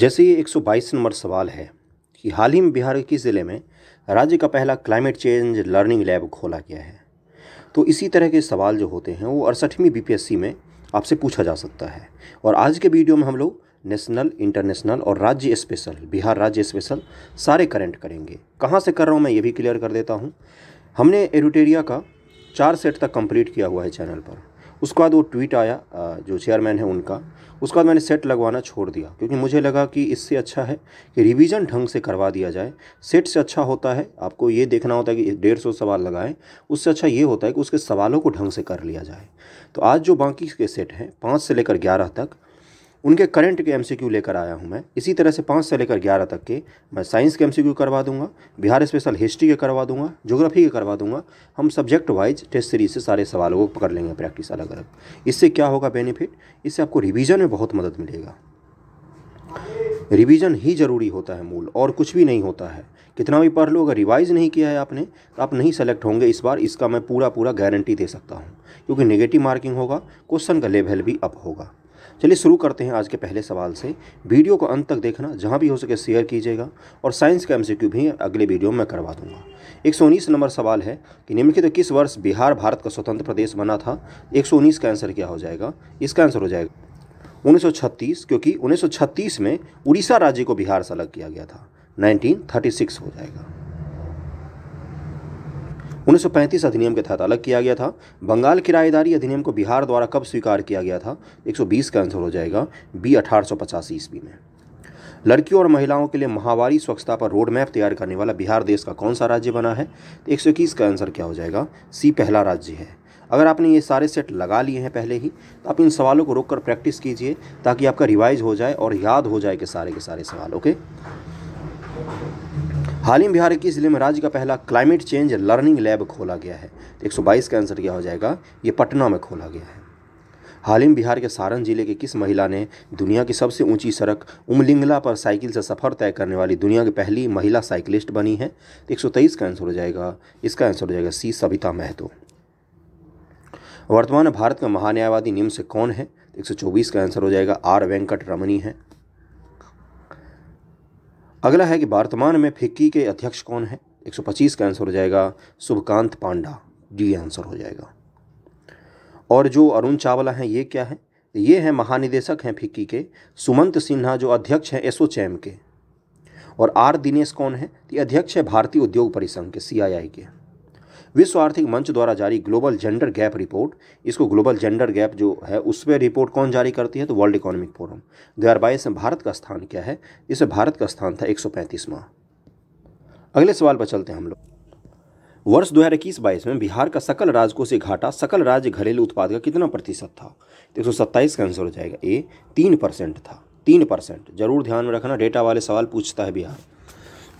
जैसे ये 122 नंबर सवाल है कि हाल ही में बिहार के किस ज़िले में राज्य का पहला क्लाइमेट चेंज लर्निंग लैब खोला गया है तो इसी तरह के सवाल जो होते हैं वो अड़सठवीं बीपीएससी में आपसे पूछा जा सकता है और आज के वीडियो में हम लोग नेशनल इंटरनेशनल और राज्य स्पेशल बिहार राज्य स्पेशल सारे करेंट करेंगे कहाँ से कर रहा हूँ मैं ये भी क्लियर कर देता हूँ हमने एडिटेरिया का चार सेट तक कम्प्लीट किया हुआ है चैनल पर उसके बाद वो ट्वीट आया जो चेयरमैन है उनका उसके बाद मैंने सेट लगवाना छोड़ दिया क्योंकि मुझे लगा कि इससे अच्छा है कि रिवीजन ढंग से करवा दिया जाए सेट से अच्छा होता है आपको ये देखना होता है कि डेढ़ सौ सवाल लगाएं उससे अच्छा ये होता है कि उसके सवालों को ढंग से कर लिया जाए तो आज जो बाकी के सेट हैं पाँच से लेकर ग्यारह तक उनके करंट के एमसीक्यू लेकर आया हूं मैं इसी तरह से पाँच से लेकर ग्यारह तक के मैं साइंस के एमसीक्यू करवा दूंगा बिहार स्पेशल हिस्ट्री के करवा दूंगा जोग्राफी के करवा दूंगा हम सब्जेक्ट वाइज टेस्ट सीरीज से सारे सवालों को पकड़ लेंगे प्रैक्टिस अलग अलग इससे क्या होगा बेनिफिट इससे आपको रिविज़न में बहुत मदद मिलेगा रिविज़न ही ज़रूरी होता है मूल और कुछ भी नहीं होता है कितना भी पढ़ लो अगर रिवाइज़ नहीं किया है आपने तो आप नहीं सेलेक्ट होंगे इस बार इसका मैं पूरा पूरा गारंटी दे सकता हूँ क्योंकि नेगेटिव मार्किंग होगा क्वेश्चन का लेवल भी अप होगा चलिए शुरू करते हैं आज के पहले सवाल से वीडियो को अंत तक देखना जहाँ भी हो सके शेयर कीजिएगा और साइंस का एमसीक्यू भी अगले वीडियो में करवा दूंगा एक नंबर सवाल है कि निम्नलिखित तो किस वर्ष बिहार भारत का स्वतंत्र प्रदेश बना था एक का आंसर क्या हो जाएगा इसका आंसर हो जाएगा 1936 क्योंकि 1936 में उड़ीसा राज्य को बिहार से अलग किया गया था 1936 हो जाएगा 1935 अधिनियम के तहत अलग किया गया था बंगाल किराएदारी अधिनियम को बिहार द्वारा कब स्वीकार किया गया था 120 का आंसर हो जाएगा बी अठारह ईस्वी में लड़कियों और महिलाओं के लिए महावारी स्वच्छता पर रोड मैप तैयार करने वाला बिहार देश का कौन सा राज्य बना है तो एक का आंसर क्या हो जाएगा सी पहला राज्य है अगर आपने ये सारे सेट लगा लिए हैं पहले ही तो आप इन सवालों को रोककर प्रैक्टिस कीजिए ताकि आपका रिवाइज हो जाए और याद हो जाए के सारे के सारे सवाल ओके हाल ही बिहार इक्कीस जिले में राज्य का पहला क्लाइमेट चेंज लर्निंग लैब खोला गया है तो 122 का आंसर क्या हो जाएगा ये पटना में खोला गया है हाल ही बिहार के सारण जिले की किस महिला ने दुनिया की सबसे ऊंची सड़क उमलिंगला पर साइकिल से सफर तय करने वाली दुनिया की पहली महिला साइकिलिस्ट बनी है तो एक का आंसर हो जाएगा इसका आंसर हो जाएगा सी सविता महतो वर्तमान भारत का महान्यायवादी निम्न से कौन है तो 124 का आंसर हो जाएगा आर वेंकट रमनी है अगला है कि वर्तमान में फिक्की के अध्यक्ष कौन है 125 का आंसर हो जाएगा शुभकांत पांडा डी आंसर हो जाएगा और जो अरुण चावला हैं ये क्या है ये हैं महानिदेशक हैं फिक्की के सुमंत सिन्हा जो अध्यक्ष हैं एसोचैम के और आर दिनेश कौन है ये अध्यक्ष है भारतीय उद्योग परिसंघ के सी के विश्व आर्थिक मंच द्वारा जारी ग्लोबल जेंडर गैप रिपोर्ट इसको ग्लोबल जेंडर गैप जो है उस पर रिपोर्ट कौन जारी करती है तो वर्ल्ड इकोनॉमिक फोरम दो हज़ार बाईस में भारत का स्थान क्या है इसमें भारत का स्थान था एक सौ पैंतीसवां अगले सवाल पर चलते हैं हम लोग वर्ष दो हज़ार इक्कीस बाईस में बिहार का सकल राजकोषीय घाटा सकल राज्य घरेलू उत्पाद का कितना प्रतिशत था तो एक सौ सत्ताईस का आंसर हो जाएगा ए तीन परसेंट था तीन परसेंट जरूर ध्यान में रखना डेटा वाले सवाल पूछता है बिहार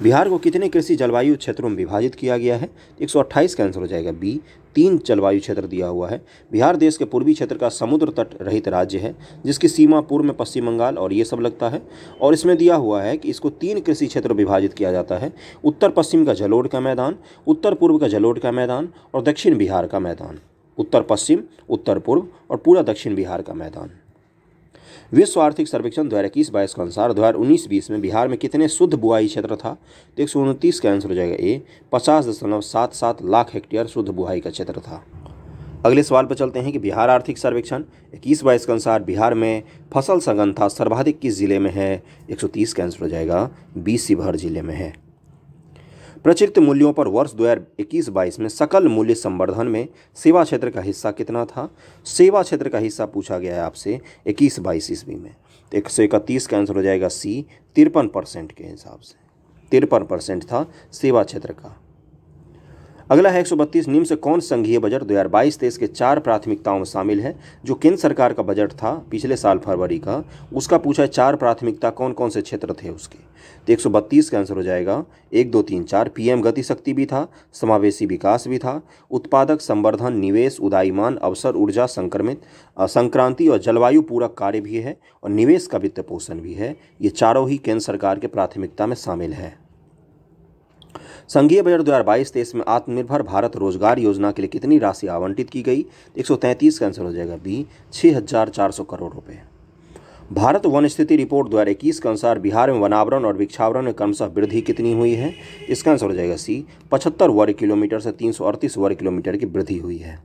बिहार को कितने कृषि जलवायु क्षेत्रों में विभाजित किया गया है 128 का आंसर हो जाएगा बी तीन जलवायु क्षेत्र दिया हुआ है बिहार देश के पूर्वी क्षेत्र का समुद्र तट रहित राज्य है जिसकी सीमा पूर्व में पश्चिम बंगाल और ये सब लगता है और इसमें दिया हुआ है कि इसको तीन कृषि क्षेत्र विभाजित किया जाता है उत्तर पश्चिम का जलोट का मैदान उत्तर पूर्व का जलोट का मैदान और दक्षिण बिहार का मैदान उत्तर पश्चिम उत्तर पूर्व और पूरा दक्षिण बिहार का मैदान विश्व आर्थिक सर्वेक्षण दो हज़ार इक्कीस बाईस के अनुसार दो हज़ार उन्नीस बीस में बिहार में कितने शुद्ध बुआई क्षेत्र था तो एक सौ उनतीस का आंसर हो जाएगा ए पचास दशमलव सात सात लाख हेक्टेयर शुद्ध बुआई का क्षेत्र था अगले सवाल पर चलते हैं कि बिहार आर्थिक सर्वेक्षण इक्कीस बाईस के अनुसार बिहार में फसल सघनता सर्वाधिक किस जिले में है एक सौ तीस का आंसर हो जाएगा बी शिवहर जिले में है प्रचलित मूल्यों पर वर्ष दो हज़ार इक्कीस बाईस में सकल मूल्य संवर्धन में सेवा क्षेत्र का हिस्सा कितना था सेवा क्षेत्र का हिस्सा पूछा गया है आपसे इक्कीस बाईस ईस्वी में तो एक सौ इकतीस का आंसर हो जाएगा सी तिरपन परसेंट के हिसाब से तिरपन परसेंट था सेवा क्षेत्र का अगला है 132 निम्न से कौन संघीय बजट 2022 तेईस के चार प्राथमिकताओं में शामिल है जो केंद्र सरकार का बजट था पिछले साल फरवरी का उसका पूछा है चार प्राथमिकता कौन कौन से क्षेत्र थे उसके तो एक का आंसर हो जाएगा एक दो तीन चार पीएम गतिशक्ति भी था समावेशी विकास भी था उत्पादक संवर्धन निवेश उदायमान अवसर ऊर्जा संक्रमित संक्रांति और जलवायु पूरक कार्य भी है और निवेश का वित्त पोषण भी है ये चारों ही केंद्र सरकार के प्राथमिकता में शामिल है संघीय बजट 2022 तेईस में आत्मनिर्भर भारत रोजगार योजना के लिए कितनी राशि आवंटित की गई 133 का आंसर हो जाएगा बी 6400 करोड़ रुपए भारत वन स्थिति रिपोर्ट दो हज़ार इक्कीस के अनुसार बिहार में वनावरण और वृक्षावरण में क्रमशः वृद्धि कितनी हुई है इसका आंसर हो जाएगा सी पचहत्तर वर्ग किलोमीटर से तीन वर्ग किलोमीटर की वृद्धि हुई है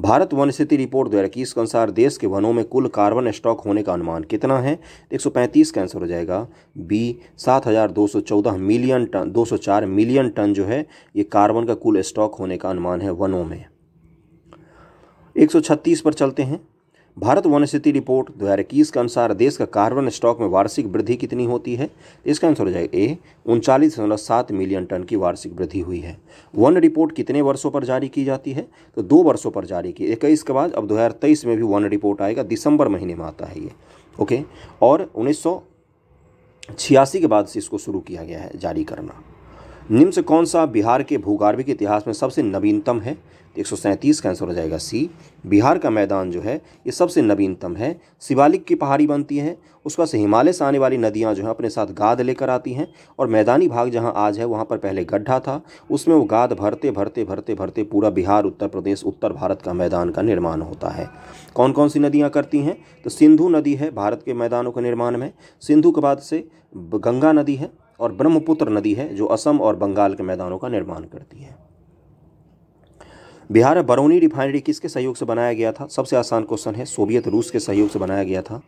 भारत वन स्थिति रिपोर्ट दो हज़ार इक्कीस के अनुसार देश के वनों में कुल कार्बन स्टॉक होने का अनुमान कितना है एक सौ पैंतीस का आंसर हो जाएगा बी सात हज़ार दो सौ चौदह मिलियन टन दो सौ चार मिलियन टन जो है ये कार्बन का कुल स्टॉक होने का अनुमान है वनों में एक सौ छत्तीस पर चलते हैं भारत वन स्थिति रिपोर्ट दो हज़ार इक्कीस के अनुसार देश का कार्बन स्टॉक में वार्षिक वृद्धि कितनी होती है इसका आंसर हो जाएगा ए उनचालीस दशमलव सात मिलियन टन की वार्षिक वृद्धि हुई है वन रिपोर्ट कितने वर्षों पर जारी की जाती है तो दो वर्षों पर जारी की इक्कीस के बाद अब दो हज़ार तेईस में भी वन रिपोर्ट आएगा दिसंबर महीने में आता है ये ओके और उन्नीस सौ छियासी के बाद से इसको शुरू किया गया है जारी करना निम्न से कौन सा बिहार के भूगर्भिक इतिहास में सबसे नवीनतम है एक सौ सैंतीस का आंसर हो जाएगा सी बिहार का मैदान जो है ये सबसे नवीनतम है शिवालिक की पहाड़ी बनती है उसका से हिमालय से आने वाली नदियाँ जो हैं अपने साथ गाद लेकर आती हैं और मैदानी भाग जहाँ आज है वहाँ पर पहले गड्ढा था उसमें वो गाद भरते भरते भरते भरते पूरा बिहार उत्तर प्रदेश उत्तर भारत का मैदान का निर्माण होता है कौन कौन सी नदियाँ करती हैं तो सिंधु नदी है भारत के मैदानों के निर्माण में सिंधु के बाद से गंगा नदी है और ब्रह्मपुत्र नदी है जो असम और बंगाल के मैदानों का निर्माण करती है बिहार में बरौनी रिफाइनरी किसके सहयोग से बनाया गया था सबसे आसान क्वेश्चन है सोवियत रूस के सहयोग से बनाया गया था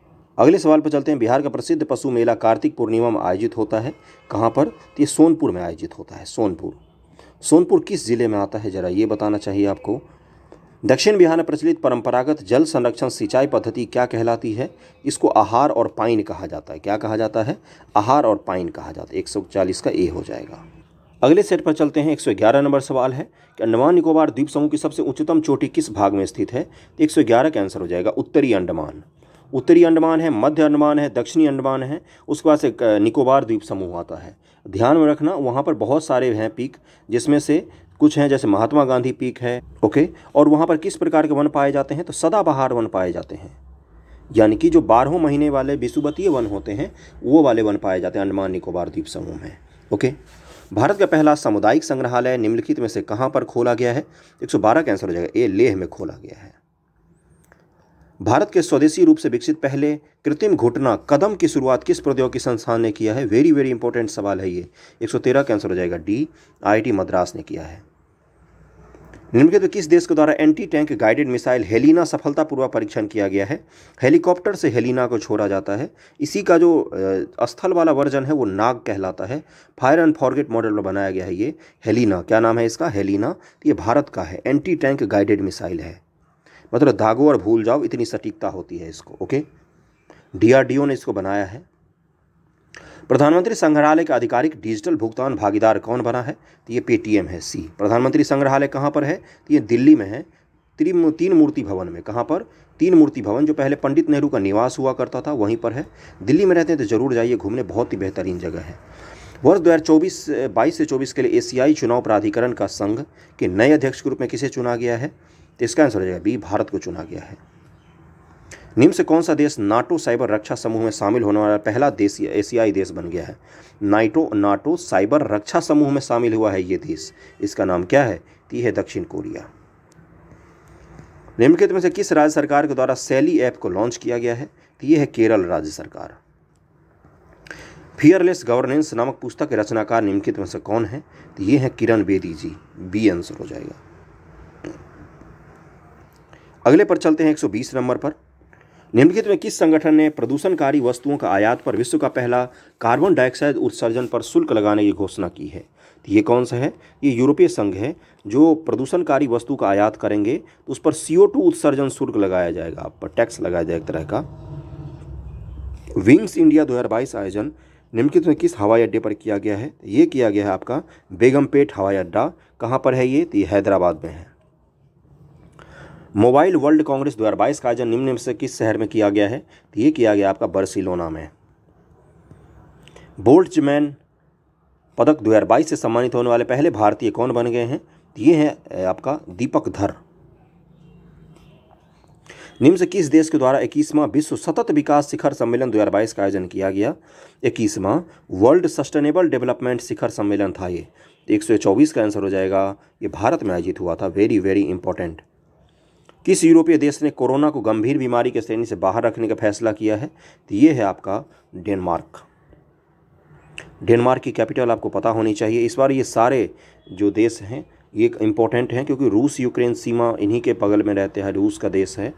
अगले सवाल पर चलते हैं बिहार का प्रसिद्ध पशु मेला कार्तिक पूर्णिमा में आयोजित होता है कहाँ पर तो ये सोनपुर में आयोजित होता है सोनपुर सोनपुर किस जिले में आता है जरा ये बताना चाहिए आपको दक्षिण बिहार में प्रचलित परंपरागत जल संरक्षण सिंचाई पद्धति क्या कहलाती है इसको आहार और पाइन कहा जाता है क्या कहा जाता है आहार और पाइन कहा जाता है एक का ए हो जाएगा अगले सेट पर चलते हैं 111 नंबर सवाल है कि अंडमान निकोबार द्वीप समूह की सबसे उच्चतम चोटी किस भाग में स्थित है तो 111 का आंसर हो जाएगा उत्तरी अंडमान उत्तरी अंडमान है मध्य अंडमान है दक्षिणी अंडमान है उसके बाद से निकोबार द्वीप समूह आता है ध्यान में रखना वहाँ पर बहुत सारे हैं पीक जिसमें से कुछ हैं जैसे महात्मा गांधी पीक है ओके और वहाँ पर किस प्रकार के वन पाए जाते हैं तो सदाबहार वन पाए जाते हैं यानी कि जो बारहों महीने वाले विसुबतीय वन होते हैं वो वाले वन पाए जाते हैं अंडमान निकोबार द्वीप समूह में ओके भारत का पहला सामुदायिक संग्रहालय निम्नलिखित में से कहाँ पर खोला गया है 112 का आंसर हो जाएगा ए लेह में खोला गया है भारत के स्वदेशी रूप से विकसित पहले कृत्रिम घुटना कदम की शुरुआत किस प्रौद्योगिकी संस्थान ने किया है वेरी वेरी इंपॉर्टेंट सवाल है ये 113 का आंसर हो जाएगा डी आईआईटी मद्रास ने किया है निम्नलिखित तो किस देश के द्वारा anti tank guided missile Helina सफलतापूर्वक परीक्षण किया गया है हेलीकॉप्टर से हेलिना को छोड़ा जाता है इसी का जो स्थल वाला वर्जन है वो नाग कहलाता है फायर एंड फॉरगेट मॉडल में बनाया गया है ये हेलिना क्या नाम है इसका हेलिना तो ये भारत का है एंटी टैंक गाइडेड मिसाइल है मतलब दागो और भूल जाओ इतनी सटीकता होती है इसको ओके डीआरडीओ ने इसको बनाया है प्रधानमंत्री संग्रहालय का आधिकारिक डिजिटल भुगतान भागीदार कौन बना है तो ये पेटीएम है सी प्रधानमंत्री संग्रहालय कहाँ पर है तो ये दिल्ली में है त्रिम तीन मूर्ति भवन में कहाँ पर तीन मूर्ति भवन जो पहले पंडित नेहरू का निवास हुआ करता था वहीं पर है दिल्ली में रहते हैं तो जरूर जाइए घूमने बहुत ही बेहतरीन जगह है वर्ष दो हज़ार चौबीस बाईस से चौबीस के लिए एशियाई चुनाव प्राधिकरण का संघ के नए अध्यक्ष के रूप में किसे चुना गया है तो इसका आंसर हो जाएगा बी भारत को चुना गया है निम्न से कौन सा देश नाटो साइबर रक्षा समूह में शामिल होने वाला पहला देश एशियाई देश बन गया है नाइटो नाटो साइबर रक्षा समूह में शामिल हुआ है ये देश इसका नाम क्या है ती है दक्षिण कोरिया निम्नलिखित में से किस राज्य सरकार के द्वारा सैली ऐप को लॉन्च किया गया है तो ये है केरल राज्य सरकार फियरलेस गवर्नेंस नामक पुस्तक के रचनाकार निम्नलिखित में से कौन है तो ये है किरण बेदी जी बी आंसर हो जाएगा अगले पर चलते हैं 120 नंबर पर निम्नलिखित में किस संगठन ने प्रदूषणकारी वस्तुओं का आयात पर विश्व का पहला कार्बन डाइऑक्साइड उत्सर्जन पर शुल्क लगाने की घोषणा की है तो ये कौन सा है ये यूरोपीय संघ है जो प्रदूषणकारी वस्तु का आयात करेंगे तो उस पर सी उत्सर्जन शुल्क लगाया जाएगा आप पर टैक्स लगाया जाएगा एक तरह का विंग्स इंडिया 2022 आयोजन निम्नलिखित में किस हवाई अड्डे पर किया गया है ये किया गया है आपका बेगमपेट हवाई अड्डा कहाँ पर है ये तो ये हैदराबाद में है मोबाइल वर्ल्ड कांग्रेस दो बाईस का आयोजन निम्न में से किस शहर में किया गया है तो ये किया गया आपका बर्सिलोना में बोल्टमैन पदक 2022 से सम्मानित होने वाले पहले भारतीय कौन बन गए हैं तो ये है आपका दीपक धर निम्न से किस देश के द्वारा इक्कीसवां विश्व सतत विकास शिखर सम्मेलन 2022 का आयोजन किया गया इक्कीसवां वर्ल्ड सस्टेनेबल डेवलपमेंट शिखर सम्मेलन था ये 124 का आंसर हो जाएगा ये भारत में आयोजित हुआ था वेरी वेरी इंपॉर्टेंट किस यूरोपीय देश ने कोरोना को गंभीर बीमारी के श्रेणी से बाहर रखने का फैसला किया है तो ये है आपका डेनमार्क डेनमार्क की कैपिटल आपको पता होनी चाहिए इस बार ये सारे जो देश हैं ये इम्पोर्टेंट हैं क्योंकि रूस यूक्रेन सीमा इन्हीं के बगल में रहते हैं रूस का देश है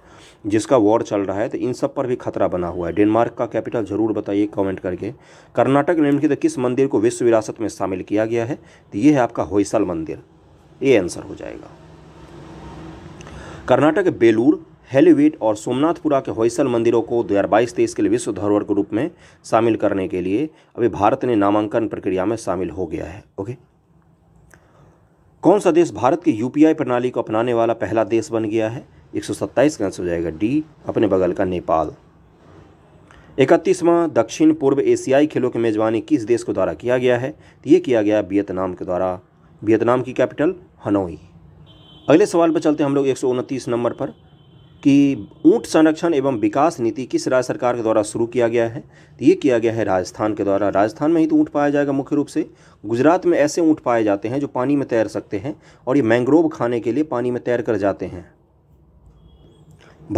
जिसका वॉर चल रहा है तो इन सब पर भी खतरा बना हुआ है डेनमार्क का कैपिटल जरूर बताइए कमेंट करके कर्नाटक निम्नलिखित तो किस मंदिर को विश्व विरासत में शामिल किया गया है तो ये है आपका होयसल मंदिर ये आंसर हो जाएगा कर्नाटक बेलूर हेलीवेट और सोमनाथपुरा के होयसल मंदिरों को दो हज़ार बाईस तेईस के लिए विश्व धरोहर के रूप में शामिल करने के लिए अभी भारत ने नामांकन प्रक्रिया में शामिल हो गया है ओके कौन सा देश भारत की यूपीआई प्रणाली को अपनाने वाला पहला देश बन गया है एक सौ सत्ताईस का आंसर हो जाएगा डी अपने बगल का नेपाल इकतीसवां दक्षिण पूर्व एशियाई खेलों की मेज़बानी किस देश को द्वारा किया गया है तो ये किया गया वियतनाम के द्वारा वियतनाम की कैपिटल हनोई अगले सवाल पर चलते हैं हम लोग एक नंबर पर कि ऊँट संरक्षण एवं विकास नीति किस राज्य सरकार के द्वारा शुरू किया गया है तो ये किया गया है राजस्थान के द्वारा राजस्थान में ही तो ऊँट पाया जाएगा मुख्य रूप से गुजरात में ऐसे ऊँट पाए जाते हैं जो पानी में तैर सकते हैं और ये मैंग्रोव खाने के लिए पानी में तैर कर जाते हैं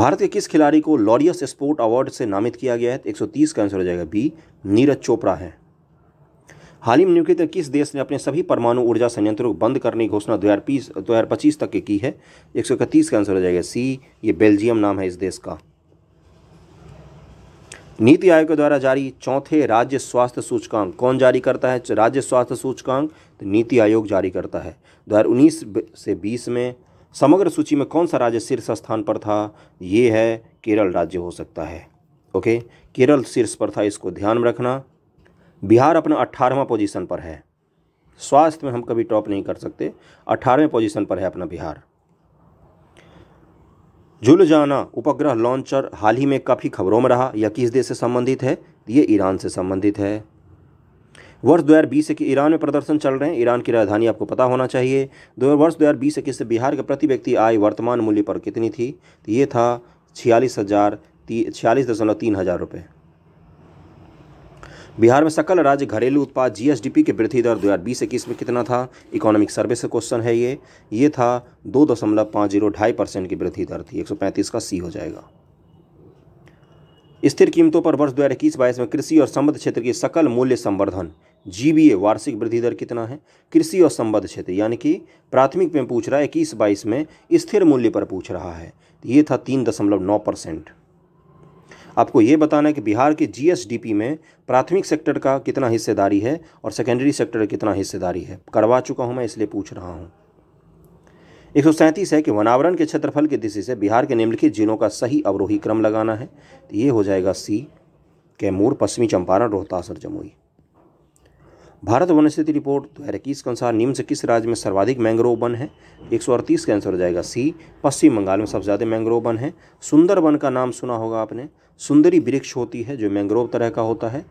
भारत के किस खिलाड़ी को लॉरियस स्पोर्ट अवार्ड से नामित किया गया है तो एक का आंसर हो जाएगा बी नीरज चोपड़ा है हाल ही में निम्नलिखित किस देश ने अपने सभी परमाणु ऊर्जा संयंत्रों को बंद करने की घोषणा दो हज़ार बीस दो हज़ार पच्चीस तक की है एक सौ इकतीस का आंसर हो जाएगा सी ये बेल्जियम नाम है इस देश का नीति आयोग के द्वारा जारी चौथे राज्य स्वास्थ्य सूचकांक कौन जारी करता है राज्य स्वास्थ्य सूचकांक तो नीति आयोग जारी करता है दो हजार उन्नीस से बीस में समग्र सूची में कौन सा राज्य शीर्ष स्थान पर था ये है केरल राज्य हो सकता है ओके केरल शीर्ष पर था इसको ध्यान में रखना बिहार अपना अट्ठारहवा पोजीशन पर है स्वास्थ्य में हम कभी टॉप नहीं कर सकते अट्ठारहवें पोजीशन पर है अपना बिहार जाना उपग्रह लॉन्चर हाल ही में काफ़ी खबरों में रहा यह किस देश से संबंधित है ये ईरान से संबंधित है वर्ष दो हज़ार बीस इक्कीस ईरान में प्रदर्शन चल रहे हैं ईरान की राजधानी आपको पता होना चाहिए दो वर्ष दो हज़ार बीस इक्कीस से बिहार के प्रति व्यक्ति आय वर्तमान मूल्य पर कितनी थी तो ये था छियालीस हज़ार छियालीस दशमलव तीन हज़ार रुपये बिहार में सकल राज्य घरेलू उत्पाद जीएसडीपी के वृद्धि दर बीस इक्कीस में कितना था इकोनॉमिक सर्वे से क्वेश्चन है ये ये था दो दशमलव पाँच जीरो ढाई परसेंट की वृद्धि दर थी 135 का सी हो जाएगा स्थिर कीमतों पर वर्ष दो हज़ार इक्कीस बाईस में कृषि और संबद्ध क्षेत्र की सकल मूल्य संवर्धन जीबीए वार्षिक वृद्धि दर कितना है कृषि और संबद्ध क्षेत्र यानी कि प्राथमिक में पूछ रहा है इक्कीस बाईस में स्थिर मूल्य पर पूछ रहा है ये था तीन दशमलव नौ परसेंट आपको ये बताना है कि बिहार के जीएसडीपी में प्राथमिक सेक्टर का कितना हिस्सेदारी है और सेकेंडरी सेक्टर का कितना हिस्सेदारी है करवा चुका हूँ मैं इसलिए पूछ रहा हूँ एक है कि वनावरण के क्षेत्रफल के दिशा से बिहार के निम्नलिखित जिलों का सही अवरोही क्रम लगाना है तो ये हो जाएगा सी कैमूर पश्चिमी चंपारण रोहतास और जमुई भारत वन स्थिति रिपोर्ट दो हज़ार इक्कीस के अनुसार निम्न से किस राज्य में सर्वाधिक मैंग्रोव वन है एक सौ अड़तीस का आंसर हो जाएगा सी पश्चिम बंगाल में सबसे ज़्यादा मैंग्रोव वन है सुंदर वन का नाम सुना होगा आपने सुंदरी वृक्ष होती है जो मैंग्रोव तरह का होता है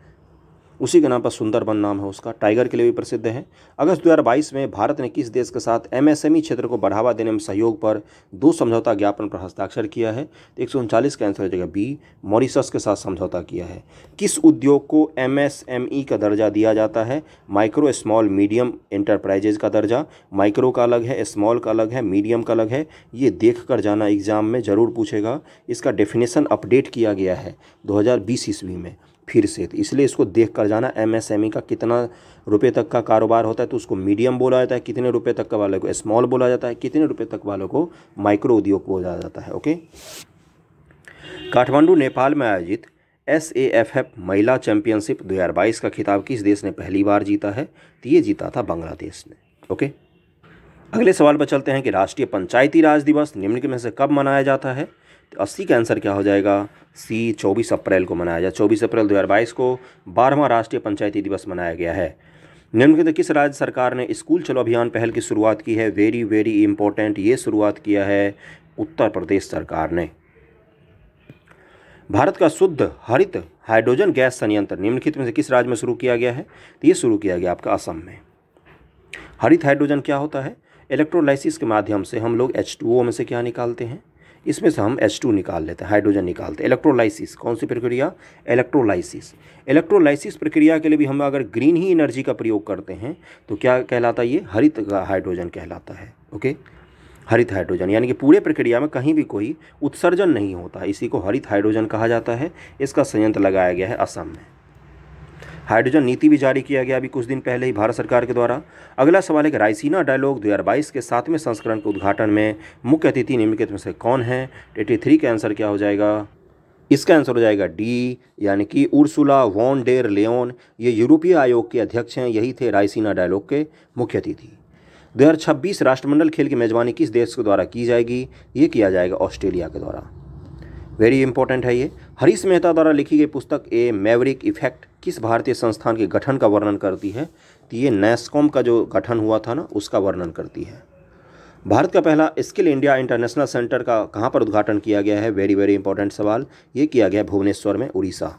उसी के नाम पर सुंदरबन नाम है उसका टाइगर के लिए भी प्रसिद्ध है अगस्त 2022 में भारत ने किस देश के साथ एमएसएमई क्षेत्र को बढ़ावा देने में सहयोग पर दो समझौता ज्ञापन पर हस्ताक्षर किया है तो एक का आंसर हो जाएगा बी मॉरिसस के साथ समझौता किया है किस उद्योग को एमएसएमई का दर्जा दिया जाता है माइक्रो स्मॉल मीडियम एंटरप्राइजेज का दर्जा माइक्रो का अलग है स्मॉल का अलग है मीडियम का अलग है ये देख कर जाना एग्जाम में ज़रूर पूछेगा इसका डेफिनेशन अपडेट किया गया है 2020 ईस्वी में फिर से तो इसलिए इसको देख कर जाना एमएसएमई e का कितना रुपए तक का कारोबार होता है तो उसको मीडियम बोला जाता है कितने रुपए तक का वाले को स्मॉल बोला जाता है कितने रुपए तक वालों को माइक्रो उद्योग बोला जाता है ओके काठमांडू नेपाल में आयोजित एस ए एफ एफ महिला चैंपियनशिप बाईस का खिताब किस देश ने पहली बार जीता है तो ये जीता था बांग्लादेश ने ओके अगले सवाल पर चलते हैं कि राष्ट्रीय पंचायती राज दिवस निम्न में से कब मनाया जाता है अस्सी का आंसर क्या हो जाएगा सी चौबीस अप्रैल को मनाया जाए चौबीस अप्रैल बाईस को बारहवां राष्ट्रीय पंचायती दिवस मनाया गया है निम्नलिखित किस राज्य सरकार ने स्कूल चलो अभियान पहल की शुरुआत की है वेरी वेरी इंपॉर्टेंट ये शुरुआत किया है उत्तर प्रदेश सरकार ने भारत का शुद्ध हरित हाइड्रोजन गैस संयंत्र निम्नलिखित में से किस राज्य में शुरू किया गया है तो ये शुरू किया गया आपका असम में हरित हाइड्रोजन क्या होता है इलेक्ट्रोलाइसिस के माध्यम से हम लोग एच में से क्या निकालते हैं इसमें से हम H2 निकाल लेते हैं हाइड्रोजन निकालते हैं इलेक्ट्रोलाइसिस कौन सी प्रक्रिया इलेक्ट्रोलाइसिस इलेक्ट्रोलाइसिस प्रक्रिया के लिए भी हम अगर ग्रीन ही एनर्जी का प्रयोग करते हैं तो क्या कहलाता है ये हरित हाइड्रोजन कहलाता है ओके हरित हाइड्रोजन यानी कि पूरे प्रक्रिया में कहीं भी कोई उत्सर्जन नहीं होता इसी को हरित हाइड्रोजन कहा जाता है इसका संयंत्र लगाया गया है असम में हाइड्रोजन नीति भी जारी किया गया अभी कुछ दिन पहले ही भारत सरकार के द्वारा अगला सवाल है कि रायसीना डायलॉग 2022 के सातवें संस्करण के उद्घाटन में मुख्य अतिथि निम्नलिखित में से कौन है एटी थ्री का आंसर क्या हो जाएगा इसका आंसर हो जाएगा डी यानी कि उर्सुला वॉन डेर लेन ये यूरोपीय आयोग के अध्यक्ष हैं यही थे रायसीना डायलॉग के मुख्य अतिथि दो राष्ट्रमंडल खेल की मेज़बानी किस देश के द्वारा की जाएगी ये किया जाएगा ऑस्ट्रेलिया के द्वारा वेरी इंपॉर्टेंट है ये हरीश मेहता द्वारा लिखी गई पुस्तक ए मेवरिक इफेक्ट किस भारतीय संस्थान के गठन का वर्णन करती है तो ये नेस्कॉम का जो गठन हुआ था ना उसका वर्णन करती है भारत का पहला स्किल इंडिया इंटरनेशनल सेंटर का कहाँ पर उद्घाटन किया गया है वेरी वेरी इंपॉर्टेंट सवाल ये किया गया भुवनेश्वर में उड़ीसा